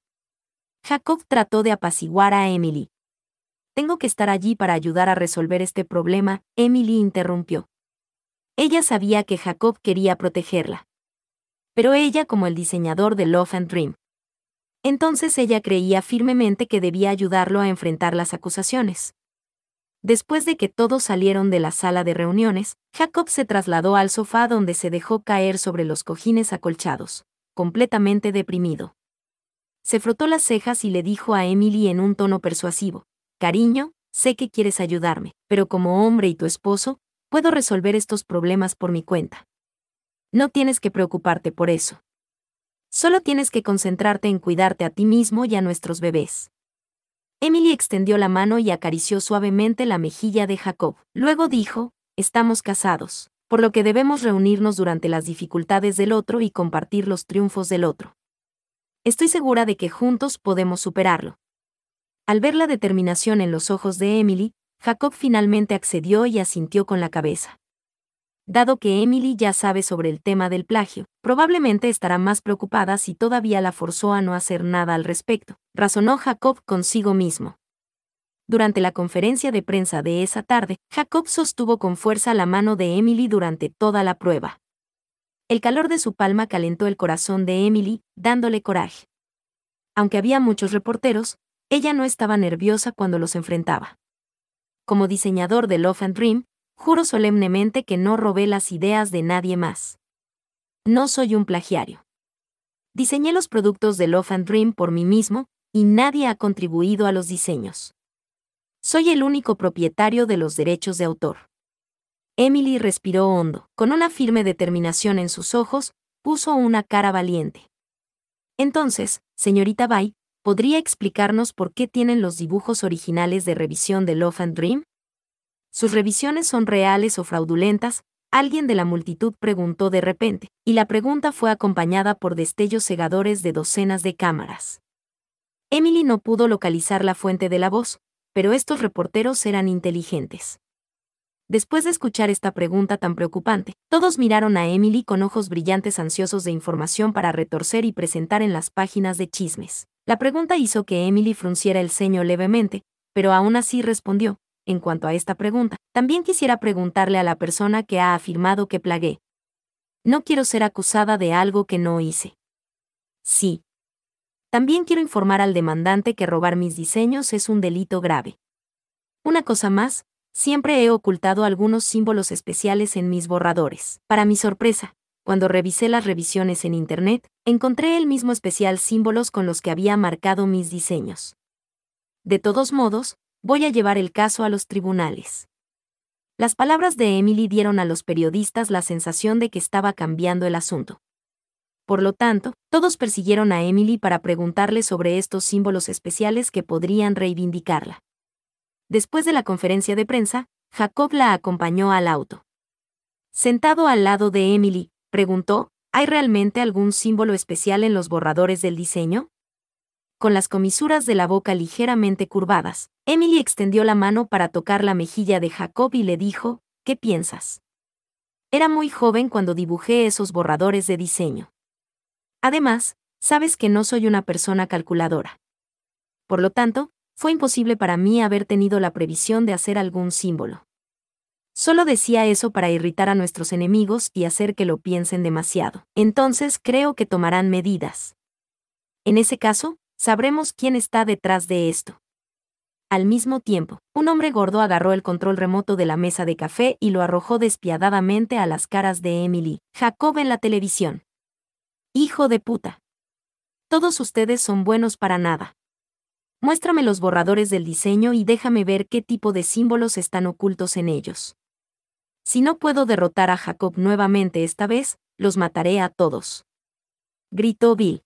Jacob trató de apaciguar a Emily. Tengo que estar allí para ayudar a resolver este problema, Emily interrumpió. Ella sabía que Jacob quería protegerla. Pero ella como el diseñador de Love and Dream. Entonces ella creía firmemente que debía ayudarlo a enfrentar las acusaciones. Después de que todos salieron de la sala de reuniones, Jacob se trasladó al sofá donde se dejó caer sobre los cojines acolchados, completamente deprimido. Se frotó las cejas y le dijo a Emily en un tono persuasivo, Cariño, sé que quieres ayudarme, pero como hombre y tu esposo, puedo resolver estos problemas por mi cuenta. No tienes que preocuparte por eso. Solo tienes que concentrarte en cuidarte a ti mismo y a nuestros bebés. Emily extendió la mano y acarició suavemente la mejilla de Jacob. Luego dijo, estamos casados, por lo que debemos reunirnos durante las dificultades del otro y compartir los triunfos del otro. Estoy segura de que juntos podemos superarlo. Al ver la determinación en los ojos de Emily, Jacob finalmente accedió y asintió con la cabeza. Dado que Emily ya sabe sobre el tema del plagio, probablemente estará más preocupada si todavía la forzó a no hacer nada al respecto, razonó Jacob consigo mismo. Durante la conferencia de prensa de esa tarde, Jacob sostuvo con fuerza la mano de Emily durante toda la prueba. El calor de su palma calentó el corazón de Emily, dándole coraje. Aunque había muchos reporteros, ella no estaba nerviosa cuando los enfrentaba. Como diseñador de Love and Dream, juro solemnemente que no robé las ideas de nadie más. No soy un plagiario. Diseñé los productos de Love and Dream por mí mismo, y nadie ha contribuido a los diseños. Soy el único propietario de los derechos de autor. Emily respiró hondo, con una firme determinación en sus ojos, puso una cara valiente. Entonces, señorita Bay, ¿podría explicarnos por qué tienen los dibujos originales de revisión de Love and Dream? ¿Sus revisiones son reales o fraudulentas? Alguien de la multitud preguntó de repente, y la pregunta fue acompañada por destellos cegadores de docenas de cámaras. Emily no pudo localizar la fuente de la voz, pero estos reporteros eran inteligentes. Después de escuchar esta pregunta tan preocupante, todos miraron a Emily con ojos brillantes ansiosos de información para retorcer y presentar en las páginas de chismes. La pregunta hizo que Emily frunciera el ceño levemente, pero aún así respondió, en cuanto a esta pregunta, también quisiera preguntarle a la persona que ha afirmado que plagué. No quiero ser acusada de algo que no hice. Sí. También quiero informar al demandante que robar mis diseños es un delito grave. Una cosa más, siempre he ocultado algunos símbolos especiales en mis borradores. Para mi sorpresa, cuando revisé las revisiones en Internet, encontré el mismo especial símbolos con los que había marcado mis diseños. De todos modos, voy a llevar el caso a los tribunales. Las palabras de Emily dieron a los periodistas la sensación de que estaba cambiando el asunto. Por lo tanto, todos persiguieron a Emily para preguntarle sobre estos símbolos especiales que podrían reivindicarla. Después de la conferencia de prensa, Jacob la acompañó al auto. Sentado al lado de Emily, Preguntó, ¿hay realmente algún símbolo especial en los borradores del diseño? Con las comisuras de la boca ligeramente curvadas, Emily extendió la mano para tocar la mejilla de Jacob y le dijo, ¿qué piensas? Era muy joven cuando dibujé esos borradores de diseño. Además, sabes que no soy una persona calculadora. Por lo tanto, fue imposible para mí haber tenido la previsión de hacer algún símbolo. Solo decía eso para irritar a nuestros enemigos y hacer que lo piensen demasiado. Entonces creo que tomarán medidas. En ese caso, sabremos quién está detrás de esto. Al mismo tiempo, un hombre gordo agarró el control remoto de la mesa de café y lo arrojó despiadadamente a las caras de Emily, Jacob en la televisión. Hijo de puta. Todos ustedes son buenos para nada. Muéstrame los borradores del diseño y déjame ver qué tipo de símbolos están ocultos en ellos. Si no puedo derrotar a Jacob nuevamente esta vez, los mataré a todos. Gritó Bill.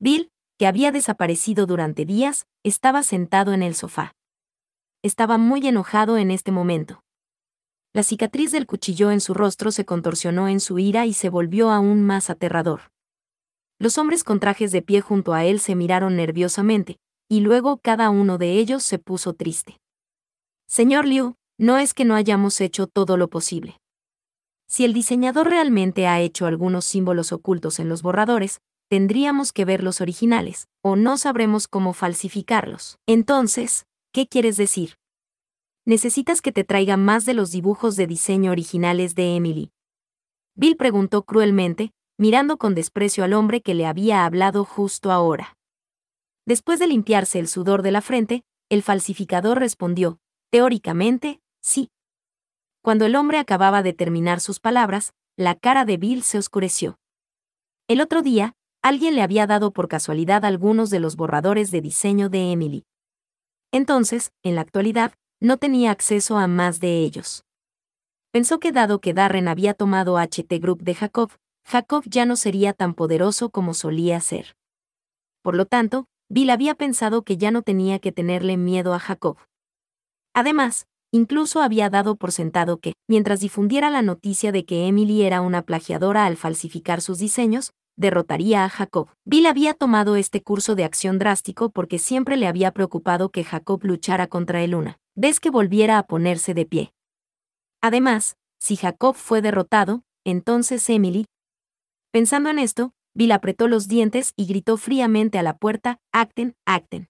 Bill, que había desaparecido durante días, estaba sentado en el sofá. Estaba muy enojado en este momento. La cicatriz del cuchillo en su rostro se contorsionó en su ira y se volvió aún más aterrador. Los hombres con trajes de pie junto a él se miraron nerviosamente, y luego cada uno de ellos se puso triste. Señor Liu, no es que no hayamos hecho todo lo posible. Si el diseñador realmente ha hecho algunos símbolos ocultos en los borradores, tendríamos que ver los originales, o no sabremos cómo falsificarlos. Entonces, ¿qué quieres decir? Necesitas que te traiga más de los dibujos de diseño originales de Emily. Bill preguntó cruelmente, mirando con desprecio al hombre que le había hablado justo ahora. Después de limpiarse el sudor de la frente, el falsificador respondió, teóricamente, Sí. Cuando el hombre acababa de terminar sus palabras, la cara de Bill se oscureció. El otro día, alguien le había dado por casualidad algunos de los borradores de diseño de Emily. Entonces, en la actualidad, no tenía acceso a más de ellos. Pensó que dado que Darren había tomado HT Group de Jacob, Jacob ya no sería tan poderoso como solía ser. Por lo tanto, Bill había pensado que ya no tenía que tenerle miedo a Jacob. Además, Incluso había dado por sentado que, mientras difundiera la noticia de que Emily era una plagiadora al falsificar sus diseños, derrotaría a Jacob. Bill había tomado este curso de acción drástico porque siempre le había preocupado que Jacob luchara contra él una vez que volviera a ponerse de pie. Además, si Jacob fue derrotado, entonces Emily. Pensando en esto, Bill apretó los dientes y gritó fríamente a la puerta, Acten, Acten.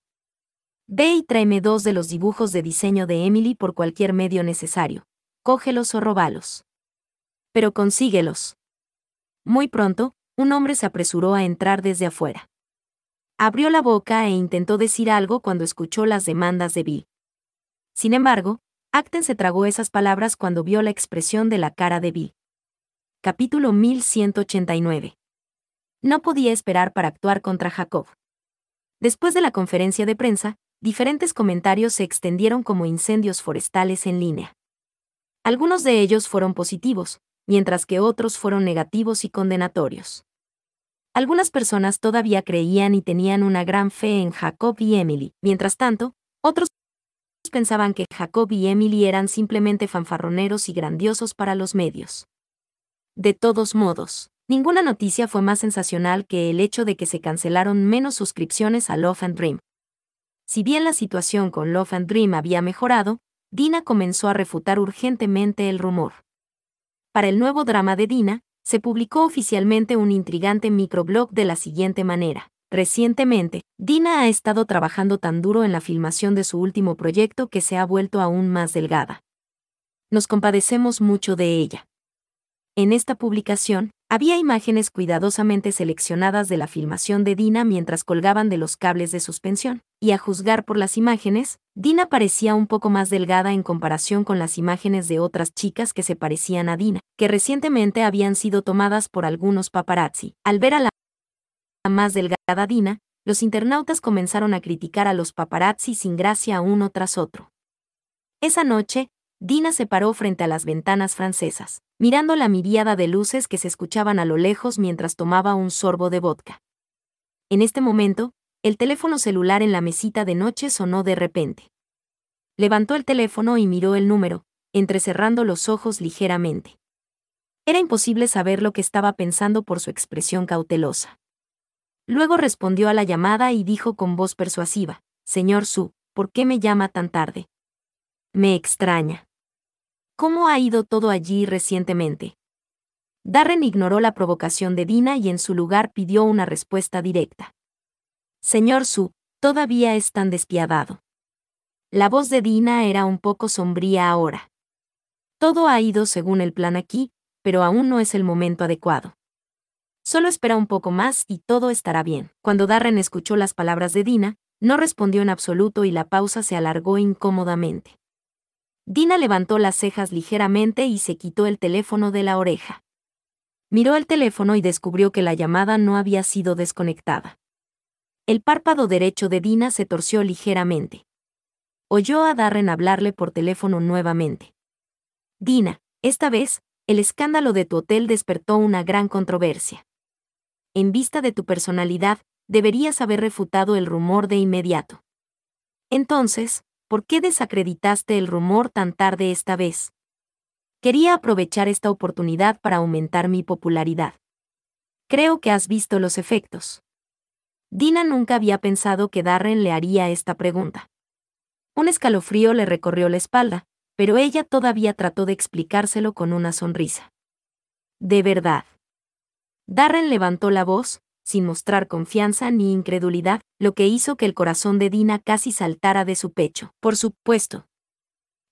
Ve y tráeme dos de los dibujos de diseño de Emily por cualquier medio necesario. Cógelos o róbalos. Pero consíguelos. Muy pronto, un hombre se apresuró a entrar desde afuera. Abrió la boca e intentó decir algo cuando escuchó las demandas de Bill. Sin embargo, Acten se tragó esas palabras cuando vio la expresión de la cara de Bill. Capítulo 1189. No podía esperar para actuar contra Jacob. Después de la conferencia de prensa, diferentes comentarios se extendieron como incendios forestales en línea. Algunos de ellos fueron positivos, mientras que otros fueron negativos y condenatorios. Algunas personas todavía creían y tenían una gran fe en Jacob y Emily, mientras tanto, otros pensaban que Jacob y Emily eran simplemente fanfarroneros y grandiosos para los medios. De todos modos, ninguna noticia fue más sensacional que el hecho de que se cancelaron menos suscripciones a Love and Dream, si bien la situación con Love and Dream había mejorado, Dina comenzó a refutar urgentemente el rumor. Para el nuevo drama de Dina, se publicó oficialmente un intrigante microblog de la siguiente manera. Recientemente, Dina ha estado trabajando tan duro en la filmación de su último proyecto que se ha vuelto aún más delgada. Nos compadecemos mucho de ella. En esta publicación, había imágenes cuidadosamente seleccionadas de la filmación de Dina mientras colgaban de los cables de suspensión, y a juzgar por las imágenes, Dina parecía un poco más delgada en comparación con las imágenes de otras chicas que se parecían a Dina, que recientemente habían sido tomadas por algunos paparazzi. Al ver a la más delgada Dina, los internautas comenzaron a criticar a los paparazzi sin gracia uno tras otro. Esa noche, Dina se paró frente a las ventanas francesas mirando la miríada de luces que se escuchaban a lo lejos mientras tomaba un sorbo de vodka. En este momento, el teléfono celular en la mesita de noche sonó de repente. Levantó el teléfono y miró el número, entrecerrando los ojos ligeramente. Era imposible saber lo que estaba pensando por su expresión cautelosa. Luego respondió a la llamada y dijo con voz persuasiva, Señor Su, ¿por qué me llama tan tarde? Me extraña. ¿Cómo ha ido todo allí recientemente? Darren ignoró la provocación de Dina y en su lugar pidió una respuesta directa. Señor Su, todavía es tan despiadado. La voz de Dina era un poco sombría ahora. Todo ha ido según el plan aquí, pero aún no es el momento adecuado. Solo espera un poco más y todo estará bien. Cuando Darren escuchó las palabras de Dina, no respondió en absoluto y la pausa se alargó incómodamente. Dina levantó las cejas ligeramente y se quitó el teléfono de la oreja. Miró el teléfono y descubrió que la llamada no había sido desconectada. El párpado derecho de Dina se torció ligeramente. Oyó a Darren hablarle por teléfono nuevamente. Dina, esta vez, el escándalo de tu hotel despertó una gran controversia. En vista de tu personalidad, deberías haber refutado el rumor de inmediato. Entonces, ¿por qué desacreditaste el rumor tan tarde esta vez? Quería aprovechar esta oportunidad para aumentar mi popularidad. Creo que has visto los efectos. Dina nunca había pensado que Darren le haría esta pregunta. Un escalofrío le recorrió la espalda, pero ella todavía trató de explicárselo con una sonrisa. De verdad. Darren levantó la voz, sin mostrar confianza ni incredulidad, lo que hizo que el corazón de Dina casi saltara de su pecho. Por supuesto.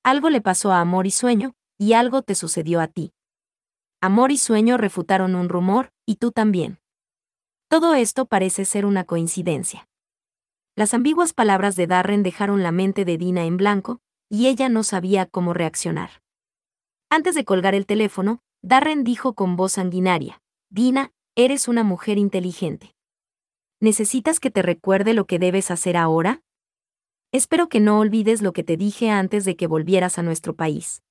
Algo le pasó a Amor y Sueño, y algo te sucedió a ti. Amor y Sueño refutaron un rumor, y tú también. Todo esto parece ser una coincidencia. Las ambiguas palabras de Darren dejaron la mente de Dina en blanco, y ella no sabía cómo reaccionar. Antes de colgar el teléfono, Darren dijo con voz sanguinaria, Dina, Eres una mujer inteligente. ¿Necesitas que te recuerde lo que debes hacer ahora? Espero que no olvides lo que te dije antes de que volvieras a nuestro país.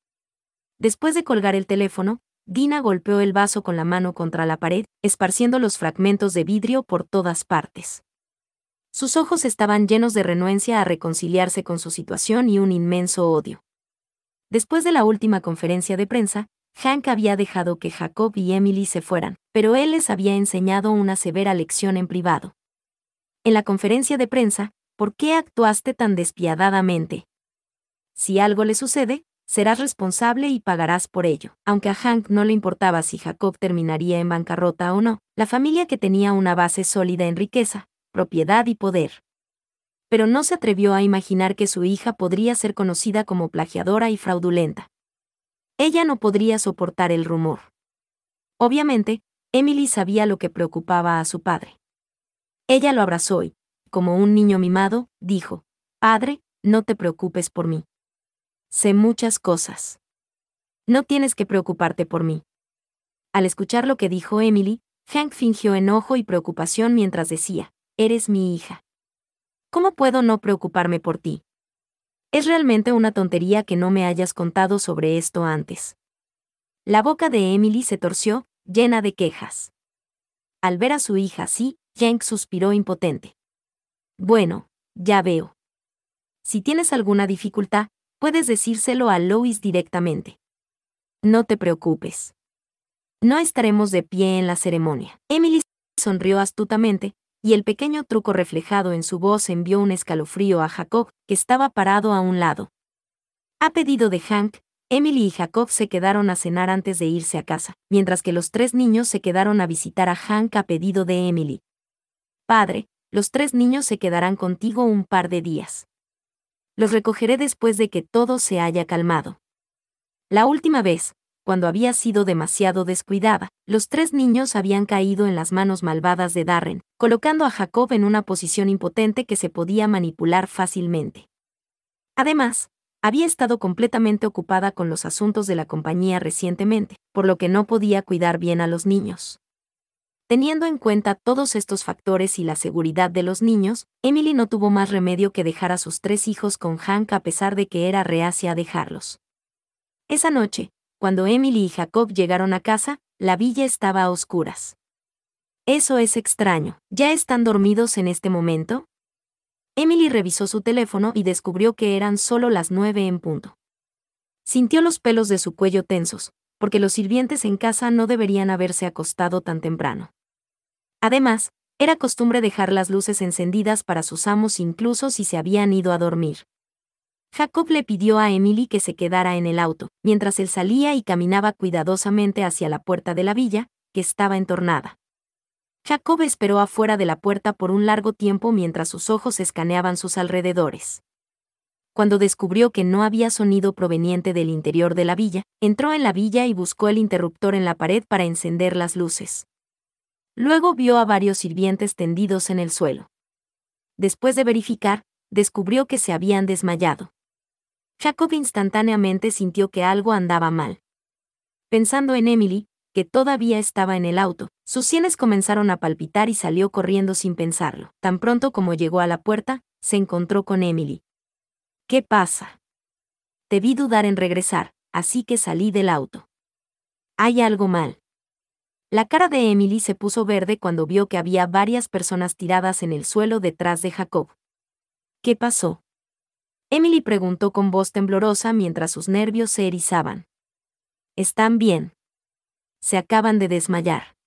Después de colgar el teléfono, Dina golpeó el vaso con la mano contra la pared, esparciendo los fragmentos de vidrio por todas partes. Sus ojos estaban llenos de renuencia a reconciliarse con su situación y un inmenso odio. Después de la última conferencia de prensa, Hank había dejado que Jacob y Emily se fueran, pero él les había enseñado una severa lección en privado. En la conferencia de prensa, ¿por qué actuaste tan despiadadamente? Si algo le sucede, serás responsable y pagarás por ello. Aunque a Hank no le importaba si Jacob terminaría en bancarrota o no, la familia que tenía una base sólida en riqueza, propiedad y poder. Pero no se atrevió a imaginar que su hija podría ser conocida como plagiadora y fraudulenta. Ella no podría soportar el rumor. Obviamente, Emily sabía lo que preocupaba a su padre. Ella lo abrazó y, como un niño mimado, dijo, Padre, no te preocupes por mí. Sé muchas cosas. No tienes que preocuparte por mí. Al escuchar lo que dijo Emily, Hank fingió enojo y preocupación mientras decía, Eres mi hija. ¿Cómo puedo no preocuparme por ti? Es realmente una tontería que no me hayas contado sobre esto antes. La boca de Emily se torció, llena de quejas. Al ver a su hija así, Jenk suspiró impotente. Bueno, ya veo. Si tienes alguna dificultad, puedes decírselo a Lois directamente. No te preocupes. No estaremos de pie en la ceremonia. Emily sonrió astutamente, y el pequeño truco reflejado en su voz envió un escalofrío a Jacob, que estaba parado a un lado. A pedido de Hank, Emily y Jacob se quedaron a cenar antes de irse a casa, mientras que los tres niños se quedaron a visitar a Hank a pedido de Emily. Padre, los tres niños se quedarán contigo un par de días. Los recogeré después de que todo se haya calmado. La última vez, cuando había sido demasiado descuidada, los tres niños habían caído en las manos malvadas de Darren, colocando a Jacob en una posición impotente que se podía manipular fácilmente. Además, había estado completamente ocupada con los asuntos de la compañía recientemente, por lo que no podía cuidar bien a los niños. Teniendo en cuenta todos estos factores y la seguridad de los niños, Emily no tuvo más remedio que dejar a sus tres hijos con Hank a pesar de que era reacia a dejarlos. Esa noche, cuando Emily y Jacob llegaron a casa, la villa estaba a oscuras. Eso es extraño. ¿Ya están dormidos en este momento? Emily revisó su teléfono y descubrió que eran solo las nueve en punto. Sintió los pelos de su cuello tensos, porque los sirvientes en casa no deberían haberse acostado tan temprano. Además, era costumbre dejar las luces encendidas para sus amos incluso si se habían ido a dormir. Jacob le pidió a Emily que se quedara en el auto, mientras él salía y caminaba cuidadosamente hacia la puerta de la villa, que estaba entornada. Jacob esperó afuera de la puerta por un largo tiempo mientras sus ojos escaneaban sus alrededores. Cuando descubrió que no había sonido proveniente del interior de la villa, entró en la villa y buscó el interruptor en la pared para encender las luces. Luego vio a varios sirvientes tendidos en el suelo. Después de verificar, descubrió que se habían desmayado. Jacob instantáneamente sintió que algo andaba mal. Pensando en Emily, que todavía estaba en el auto, sus sienes comenzaron a palpitar y salió corriendo sin pensarlo. Tan pronto como llegó a la puerta, se encontró con Emily. ¿Qué pasa? Te vi dudar en regresar, así que salí del auto. Hay algo mal. La cara de Emily se puso verde cuando vio que había varias personas tiradas en el suelo detrás de Jacob. ¿Qué pasó? Emily preguntó con voz temblorosa mientras sus nervios se erizaban. ¿Están bien? Se acaban de desmayar.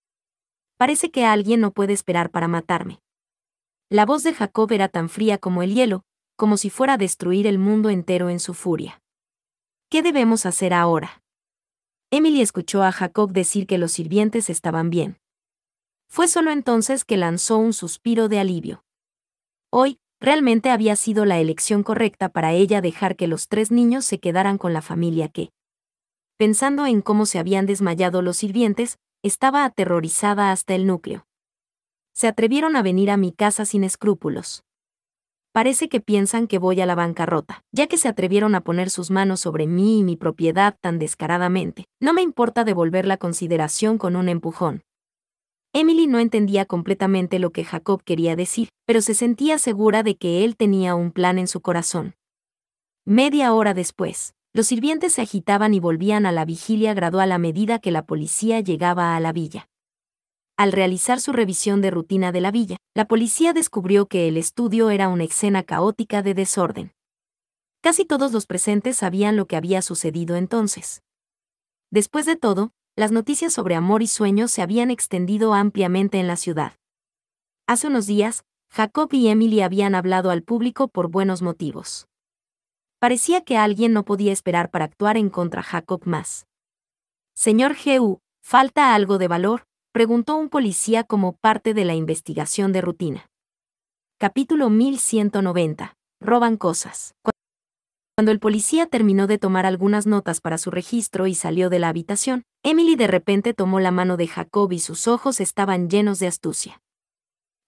Parece que alguien no puede esperar para matarme. La voz de Jacob era tan fría como el hielo, como si fuera a destruir el mundo entero en su furia. ¿Qué debemos hacer ahora? Emily escuchó a Jacob decir que los sirvientes estaban bien. Fue solo entonces que lanzó un suspiro de alivio. Hoy, Realmente había sido la elección correcta para ella dejar que los tres niños se quedaran con la familia que, pensando en cómo se habían desmayado los sirvientes, estaba aterrorizada hasta el núcleo. Se atrevieron a venir a mi casa sin escrúpulos. Parece que piensan que voy a la bancarrota, ya que se atrevieron a poner sus manos sobre mí y mi propiedad tan descaradamente. No me importa devolver la consideración con un empujón. Emily no entendía completamente lo que Jacob quería decir, pero se sentía segura de que él tenía un plan en su corazón. Media hora después, los sirvientes se agitaban y volvían a la vigilia gradual a medida que la policía llegaba a la villa. Al realizar su revisión de rutina de la villa, la policía descubrió que el estudio era una escena caótica de desorden. Casi todos los presentes sabían lo que había sucedido entonces. Después de todo, las noticias sobre amor y sueños se habían extendido ampliamente en la ciudad. Hace unos días, Jacob y Emily habían hablado al público por buenos motivos. Parecía que alguien no podía esperar para actuar en contra Jacob más. Señor G.U., ¿falta algo de valor? preguntó un policía como parte de la investigación de rutina. Capítulo 1190. Roban cosas. Cuando el policía terminó de tomar algunas notas para su registro y salió de la habitación, Emily de repente tomó la mano de Jacob y sus ojos estaban llenos de astucia.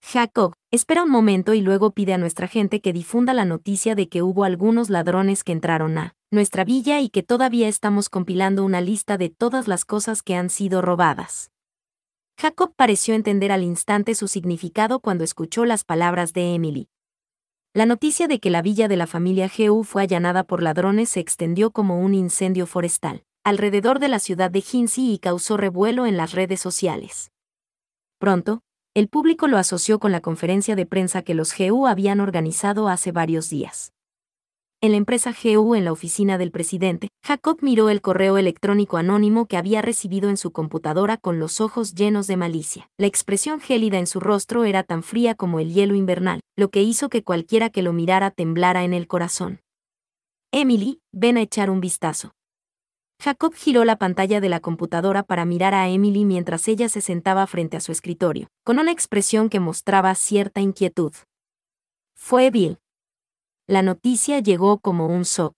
Jacob, espera un momento y luego pide a nuestra gente que difunda la noticia de que hubo algunos ladrones que entraron a nuestra villa y que todavía estamos compilando una lista de todas las cosas que han sido robadas. Jacob pareció entender al instante su significado cuando escuchó las palabras de Emily, la noticia de que la villa de la familia GU fue allanada por ladrones se extendió como un incendio forestal alrededor de la ciudad de Hinsi y causó revuelo en las redes sociales. Pronto, el público lo asoció con la conferencia de prensa que los GU habían organizado hace varios días en la empresa GU en la oficina del presidente, Jacob miró el correo electrónico anónimo que había recibido en su computadora con los ojos llenos de malicia. La expresión gélida en su rostro era tan fría como el hielo invernal, lo que hizo que cualquiera que lo mirara temblara en el corazón. Emily, ven a echar un vistazo. Jacob giró la pantalla de la computadora para mirar a Emily mientras ella se sentaba frente a su escritorio, con una expresión que mostraba cierta inquietud. Fue Bill la noticia llegó como un shock.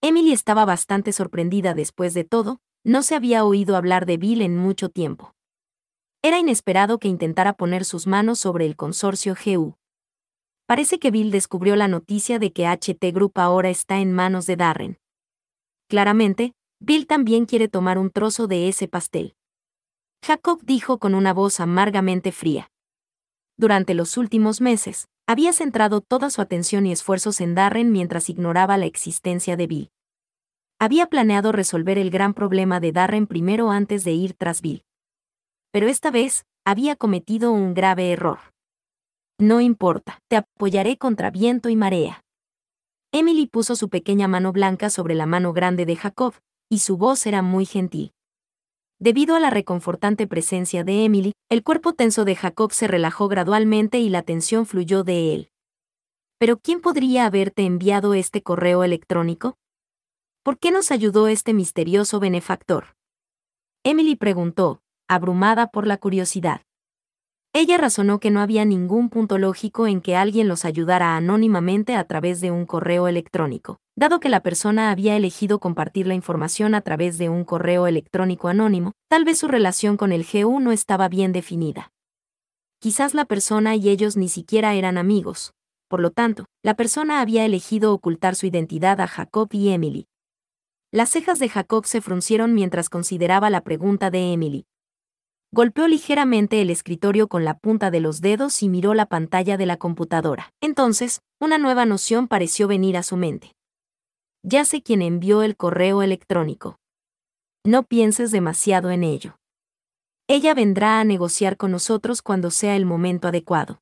Emily estaba bastante sorprendida después de todo, no se había oído hablar de Bill en mucho tiempo. Era inesperado que intentara poner sus manos sobre el consorcio GU. Parece que Bill descubrió la noticia de que HT Group ahora está en manos de Darren. Claramente, Bill también quiere tomar un trozo de ese pastel. Jacob dijo con una voz amargamente fría. Durante los últimos meses, había centrado toda su atención y esfuerzos en Darren mientras ignoraba la existencia de Bill. Había planeado resolver el gran problema de Darren primero antes de ir tras Bill. Pero esta vez, había cometido un grave error. No importa, te apoyaré contra viento y marea. Emily puso su pequeña mano blanca sobre la mano grande de Jacob, y su voz era muy gentil. Debido a la reconfortante presencia de Emily, el cuerpo tenso de Jacob se relajó gradualmente y la tensión fluyó de él. Pero ¿quién podría haberte enviado este correo electrónico? ¿Por qué nos ayudó este misterioso benefactor? Emily preguntó, abrumada por la curiosidad. Ella razonó que no había ningún punto lógico en que alguien los ayudara anónimamente a través de un correo electrónico, dado que la persona había elegido compartir la información a través de un correo electrónico anónimo, tal vez su relación con el GU no estaba bien definida. Quizás la persona y ellos ni siquiera eran amigos, por lo tanto, la persona había elegido ocultar su identidad a Jacob y Emily. Las cejas de Jacob se fruncieron mientras consideraba la pregunta de Emily. Golpeó ligeramente el escritorio con la punta de los dedos y miró la pantalla de la computadora. Entonces, una nueva noción pareció venir a su mente. Ya sé quién envió el correo electrónico. No pienses demasiado en ello. Ella vendrá a negociar con nosotros cuando sea el momento adecuado.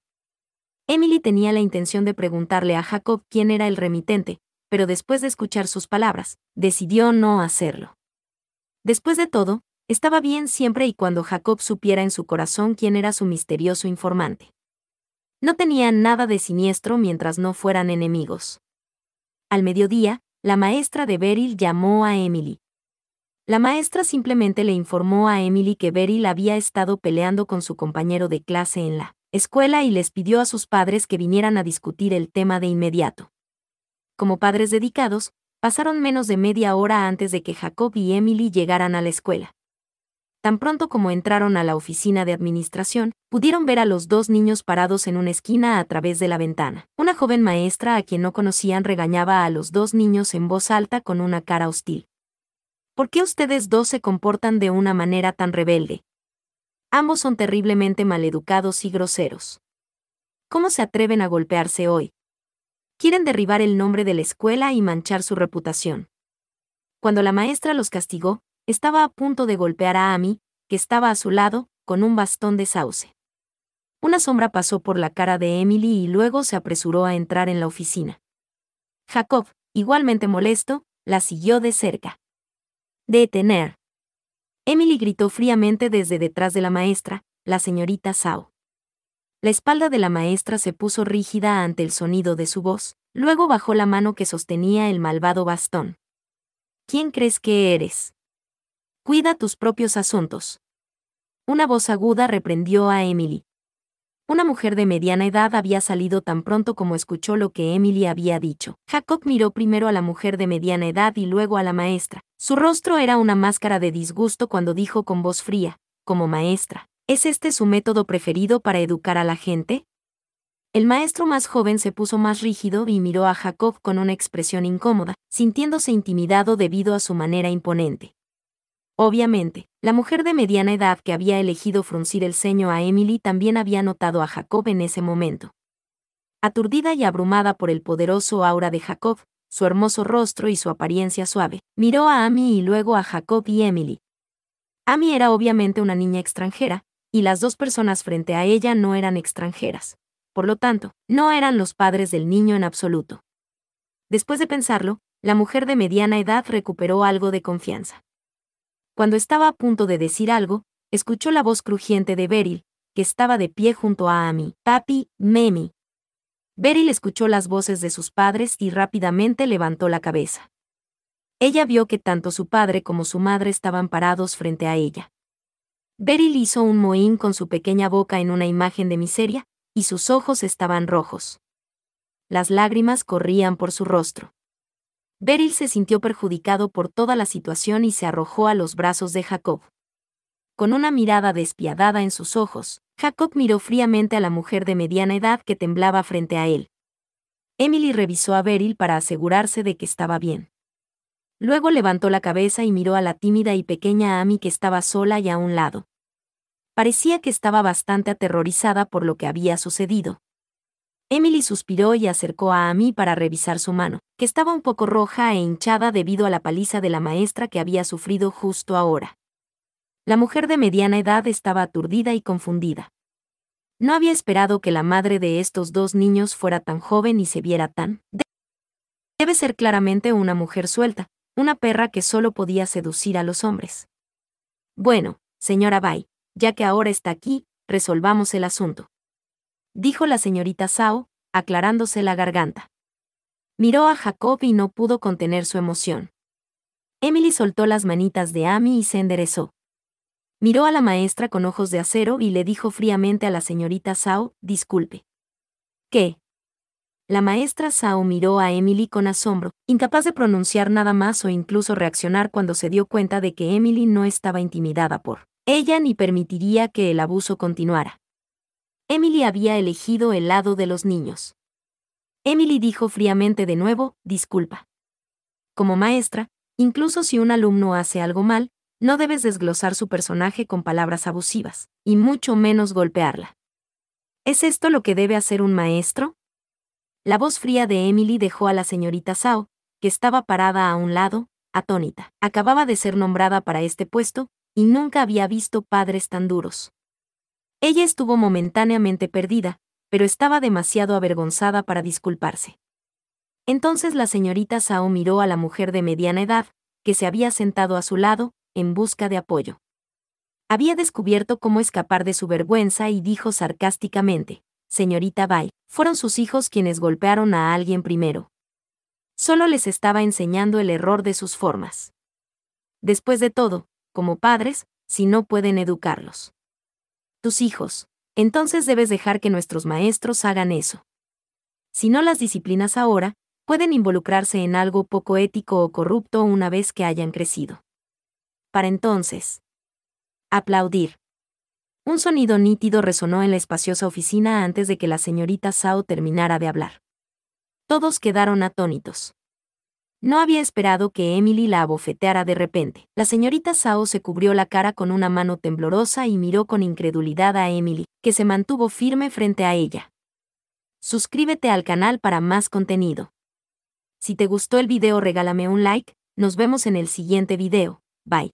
Emily tenía la intención de preguntarle a Jacob quién era el remitente, pero después de escuchar sus palabras, decidió no hacerlo. Después de todo, estaba bien siempre y cuando Jacob supiera en su corazón quién era su misterioso informante. No tenían nada de siniestro mientras no fueran enemigos. Al mediodía, la maestra de Beryl llamó a Emily. La maestra simplemente le informó a Emily que Beryl había estado peleando con su compañero de clase en la escuela y les pidió a sus padres que vinieran a discutir el tema de inmediato. Como padres dedicados, pasaron menos de media hora antes de que Jacob y Emily llegaran a la escuela. Tan pronto como entraron a la oficina de administración, pudieron ver a los dos niños parados en una esquina a través de la ventana. Una joven maestra a quien no conocían regañaba a los dos niños en voz alta con una cara hostil. ¿Por qué ustedes dos se comportan de una manera tan rebelde? Ambos son terriblemente maleducados y groseros. ¿Cómo se atreven a golpearse hoy? Quieren derribar el nombre de la escuela y manchar su reputación. Cuando la maestra los castigó, estaba a punto de golpear a Amy, que estaba a su lado, con un bastón de sauce. Una sombra pasó por la cara de Emily y luego se apresuró a entrar en la oficina. Jacob, igualmente molesto, la siguió de cerca. Detener. Emily gritó fríamente desde detrás de la maestra, la señorita Sao. La espalda de la maestra se puso rígida ante el sonido de su voz, luego bajó la mano que sostenía el malvado bastón. ¿Quién crees que eres? Cuida tus propios asuntos. Una voz aguda reprendió a Emily. Una mujer de mediana edad había salido tan pronto como escuchó lo que Emily había dicho. Jacob miró primero a la mujer de mediana edad y luego a la maestra. Su rostro era una máscara de disgusto cuando dijo con voz fría, como maestra, ¿es este su método preferido para educar a la gente? El maestro más joven se puso más rígido y miró a Jacob con una expresión incómoda, sintiéndose intimidado debido a su manera imponente. Obviamente, la mujer de mediana edad que había elegido fruncir el ceño a Emily también había notado a Jacob en ese momento. Aturdida y abrumada por el poderoso aura de Jacob, su hermoso rostro y su apariencia suave, miró a Amy y luego a Jacob y Emily. Amy era obviamente una niña extranjera, y las dos personas frente a ella no eran extranjeras. Por lo tanto, no eran los padres del niño en absoluto. Después de pensarlo, la mujer de mediana edad recuperó algo de confianza. Cuando estaba a punto de decir algo, escuchó la voz crujiente de Beryl, que estaba de pie junto a Amy. Papi, Memi. Beryl escuchó las voces de sus padres y rápidamente levantó la cabeza. Ella vio que tanto su padre como su madre estaban parados frente a ella. Beryl hizo un mohín con su pequeña boca en una imagen de miseria, y sus ojos estaban rojos. Las lágrimas corrían por su rostro. Beryl se sintió perjudicado por toda la situación y se arrojó a los brazos de Jacob. Con una mirada despiadada en sus ojos, Jacob miró fríamente a la mujer de mediana edad que temblaba frente a él. Emily revisó a Beryl para asegurarse de que estaba bien. Luego levantó la cabeza y miró a la tímida y pequeña Amy que estaba sola y a un lado. Parecía que estaba bastante aterrorizada por lo que había sucedido. Emily suspiró y acercó a Amy para revisar su mano, que estaba un poco roja e hinchada debido a la paliza de la maestra que había sufrido justo ahora. La mujer de mediana edad estaba aturdida y confundida. No había esperado que la madre de estos dos niños fuera tan joven y se viera tan... Debe ser claramente una mujer suelta, una perra que solo podía seducir a los hombres. Bueno, señora Bay, ya que ahora está aquí, resolvamos el asunto dijo la señorita Sao, aclarándose la garganta. Miró a Jacob y no pudo contener su emoción. Emily soltó las manitas de Amy y se enderezó. Miró a la maestra con ojos de acero y le dijo fríamente a la señorita Sao, disculpe. ¿Qué? La maestra Sao miró a Emily con asombro, incapaz de pronunciar nada más o incluso reaccionar cuando se dio cuenta de que Emily no estaba intimidada por ella ni permitiría que el abuso continuara. Emily había elegido el lado de los niños. Emily dijo fríamente de nuevo, disculpa. Como maestra, incluso si un alumno hace algo mal, no debes desglosar su personaje con palabras abusivas, y mucho menos golpearla. ¿Es esto lo que debe hacer un maestro? La voz fría de Emily dejó a la señorita Sao, que estaba parada a un lado, atónita. Acababa de ser nombrada para este puesto, y nunca había visto padres tan duros. Ella estuvo momentáneamente perdida, pero estaba demasiado avergonzada para disculparse. Entonces la señorita Sao miró a la mujer de mediana edad, que se había sentado a su lado, en busca de apoyo. Había descubierto cómo escapar de su vergüenza y dijo sarcásticamente, Señorita Bai, fueron sus hijos quienes golpearon a alguien primero. Solo les estaba enseñando el error de sus formas. Después de todo, como padres, si no pueden educarlos tus hijos, entonces debes dejar que nuestros maestros hagan eso. Si no las disciplinas ahora, pueden involucrarse en algo poco ético o corrupto una vez que hayan crecido. Para entonces. Aplaudir. Un sonido nítido resonó en la espaciosa oficina antes de que la señorita Sao terminara de hablar. Todos quedaron atónitos. No había esperado que Emily la abofeteara de repente. La señorita Sao se cubrió la cara con una mano temblorosa y miró con incredulidad a Emily, que se mantuvo firme frente a ella. Suscríbete al canal para más contenido. Si te gustó el video regálame un like, nos vemos en el siguiente video. Bye.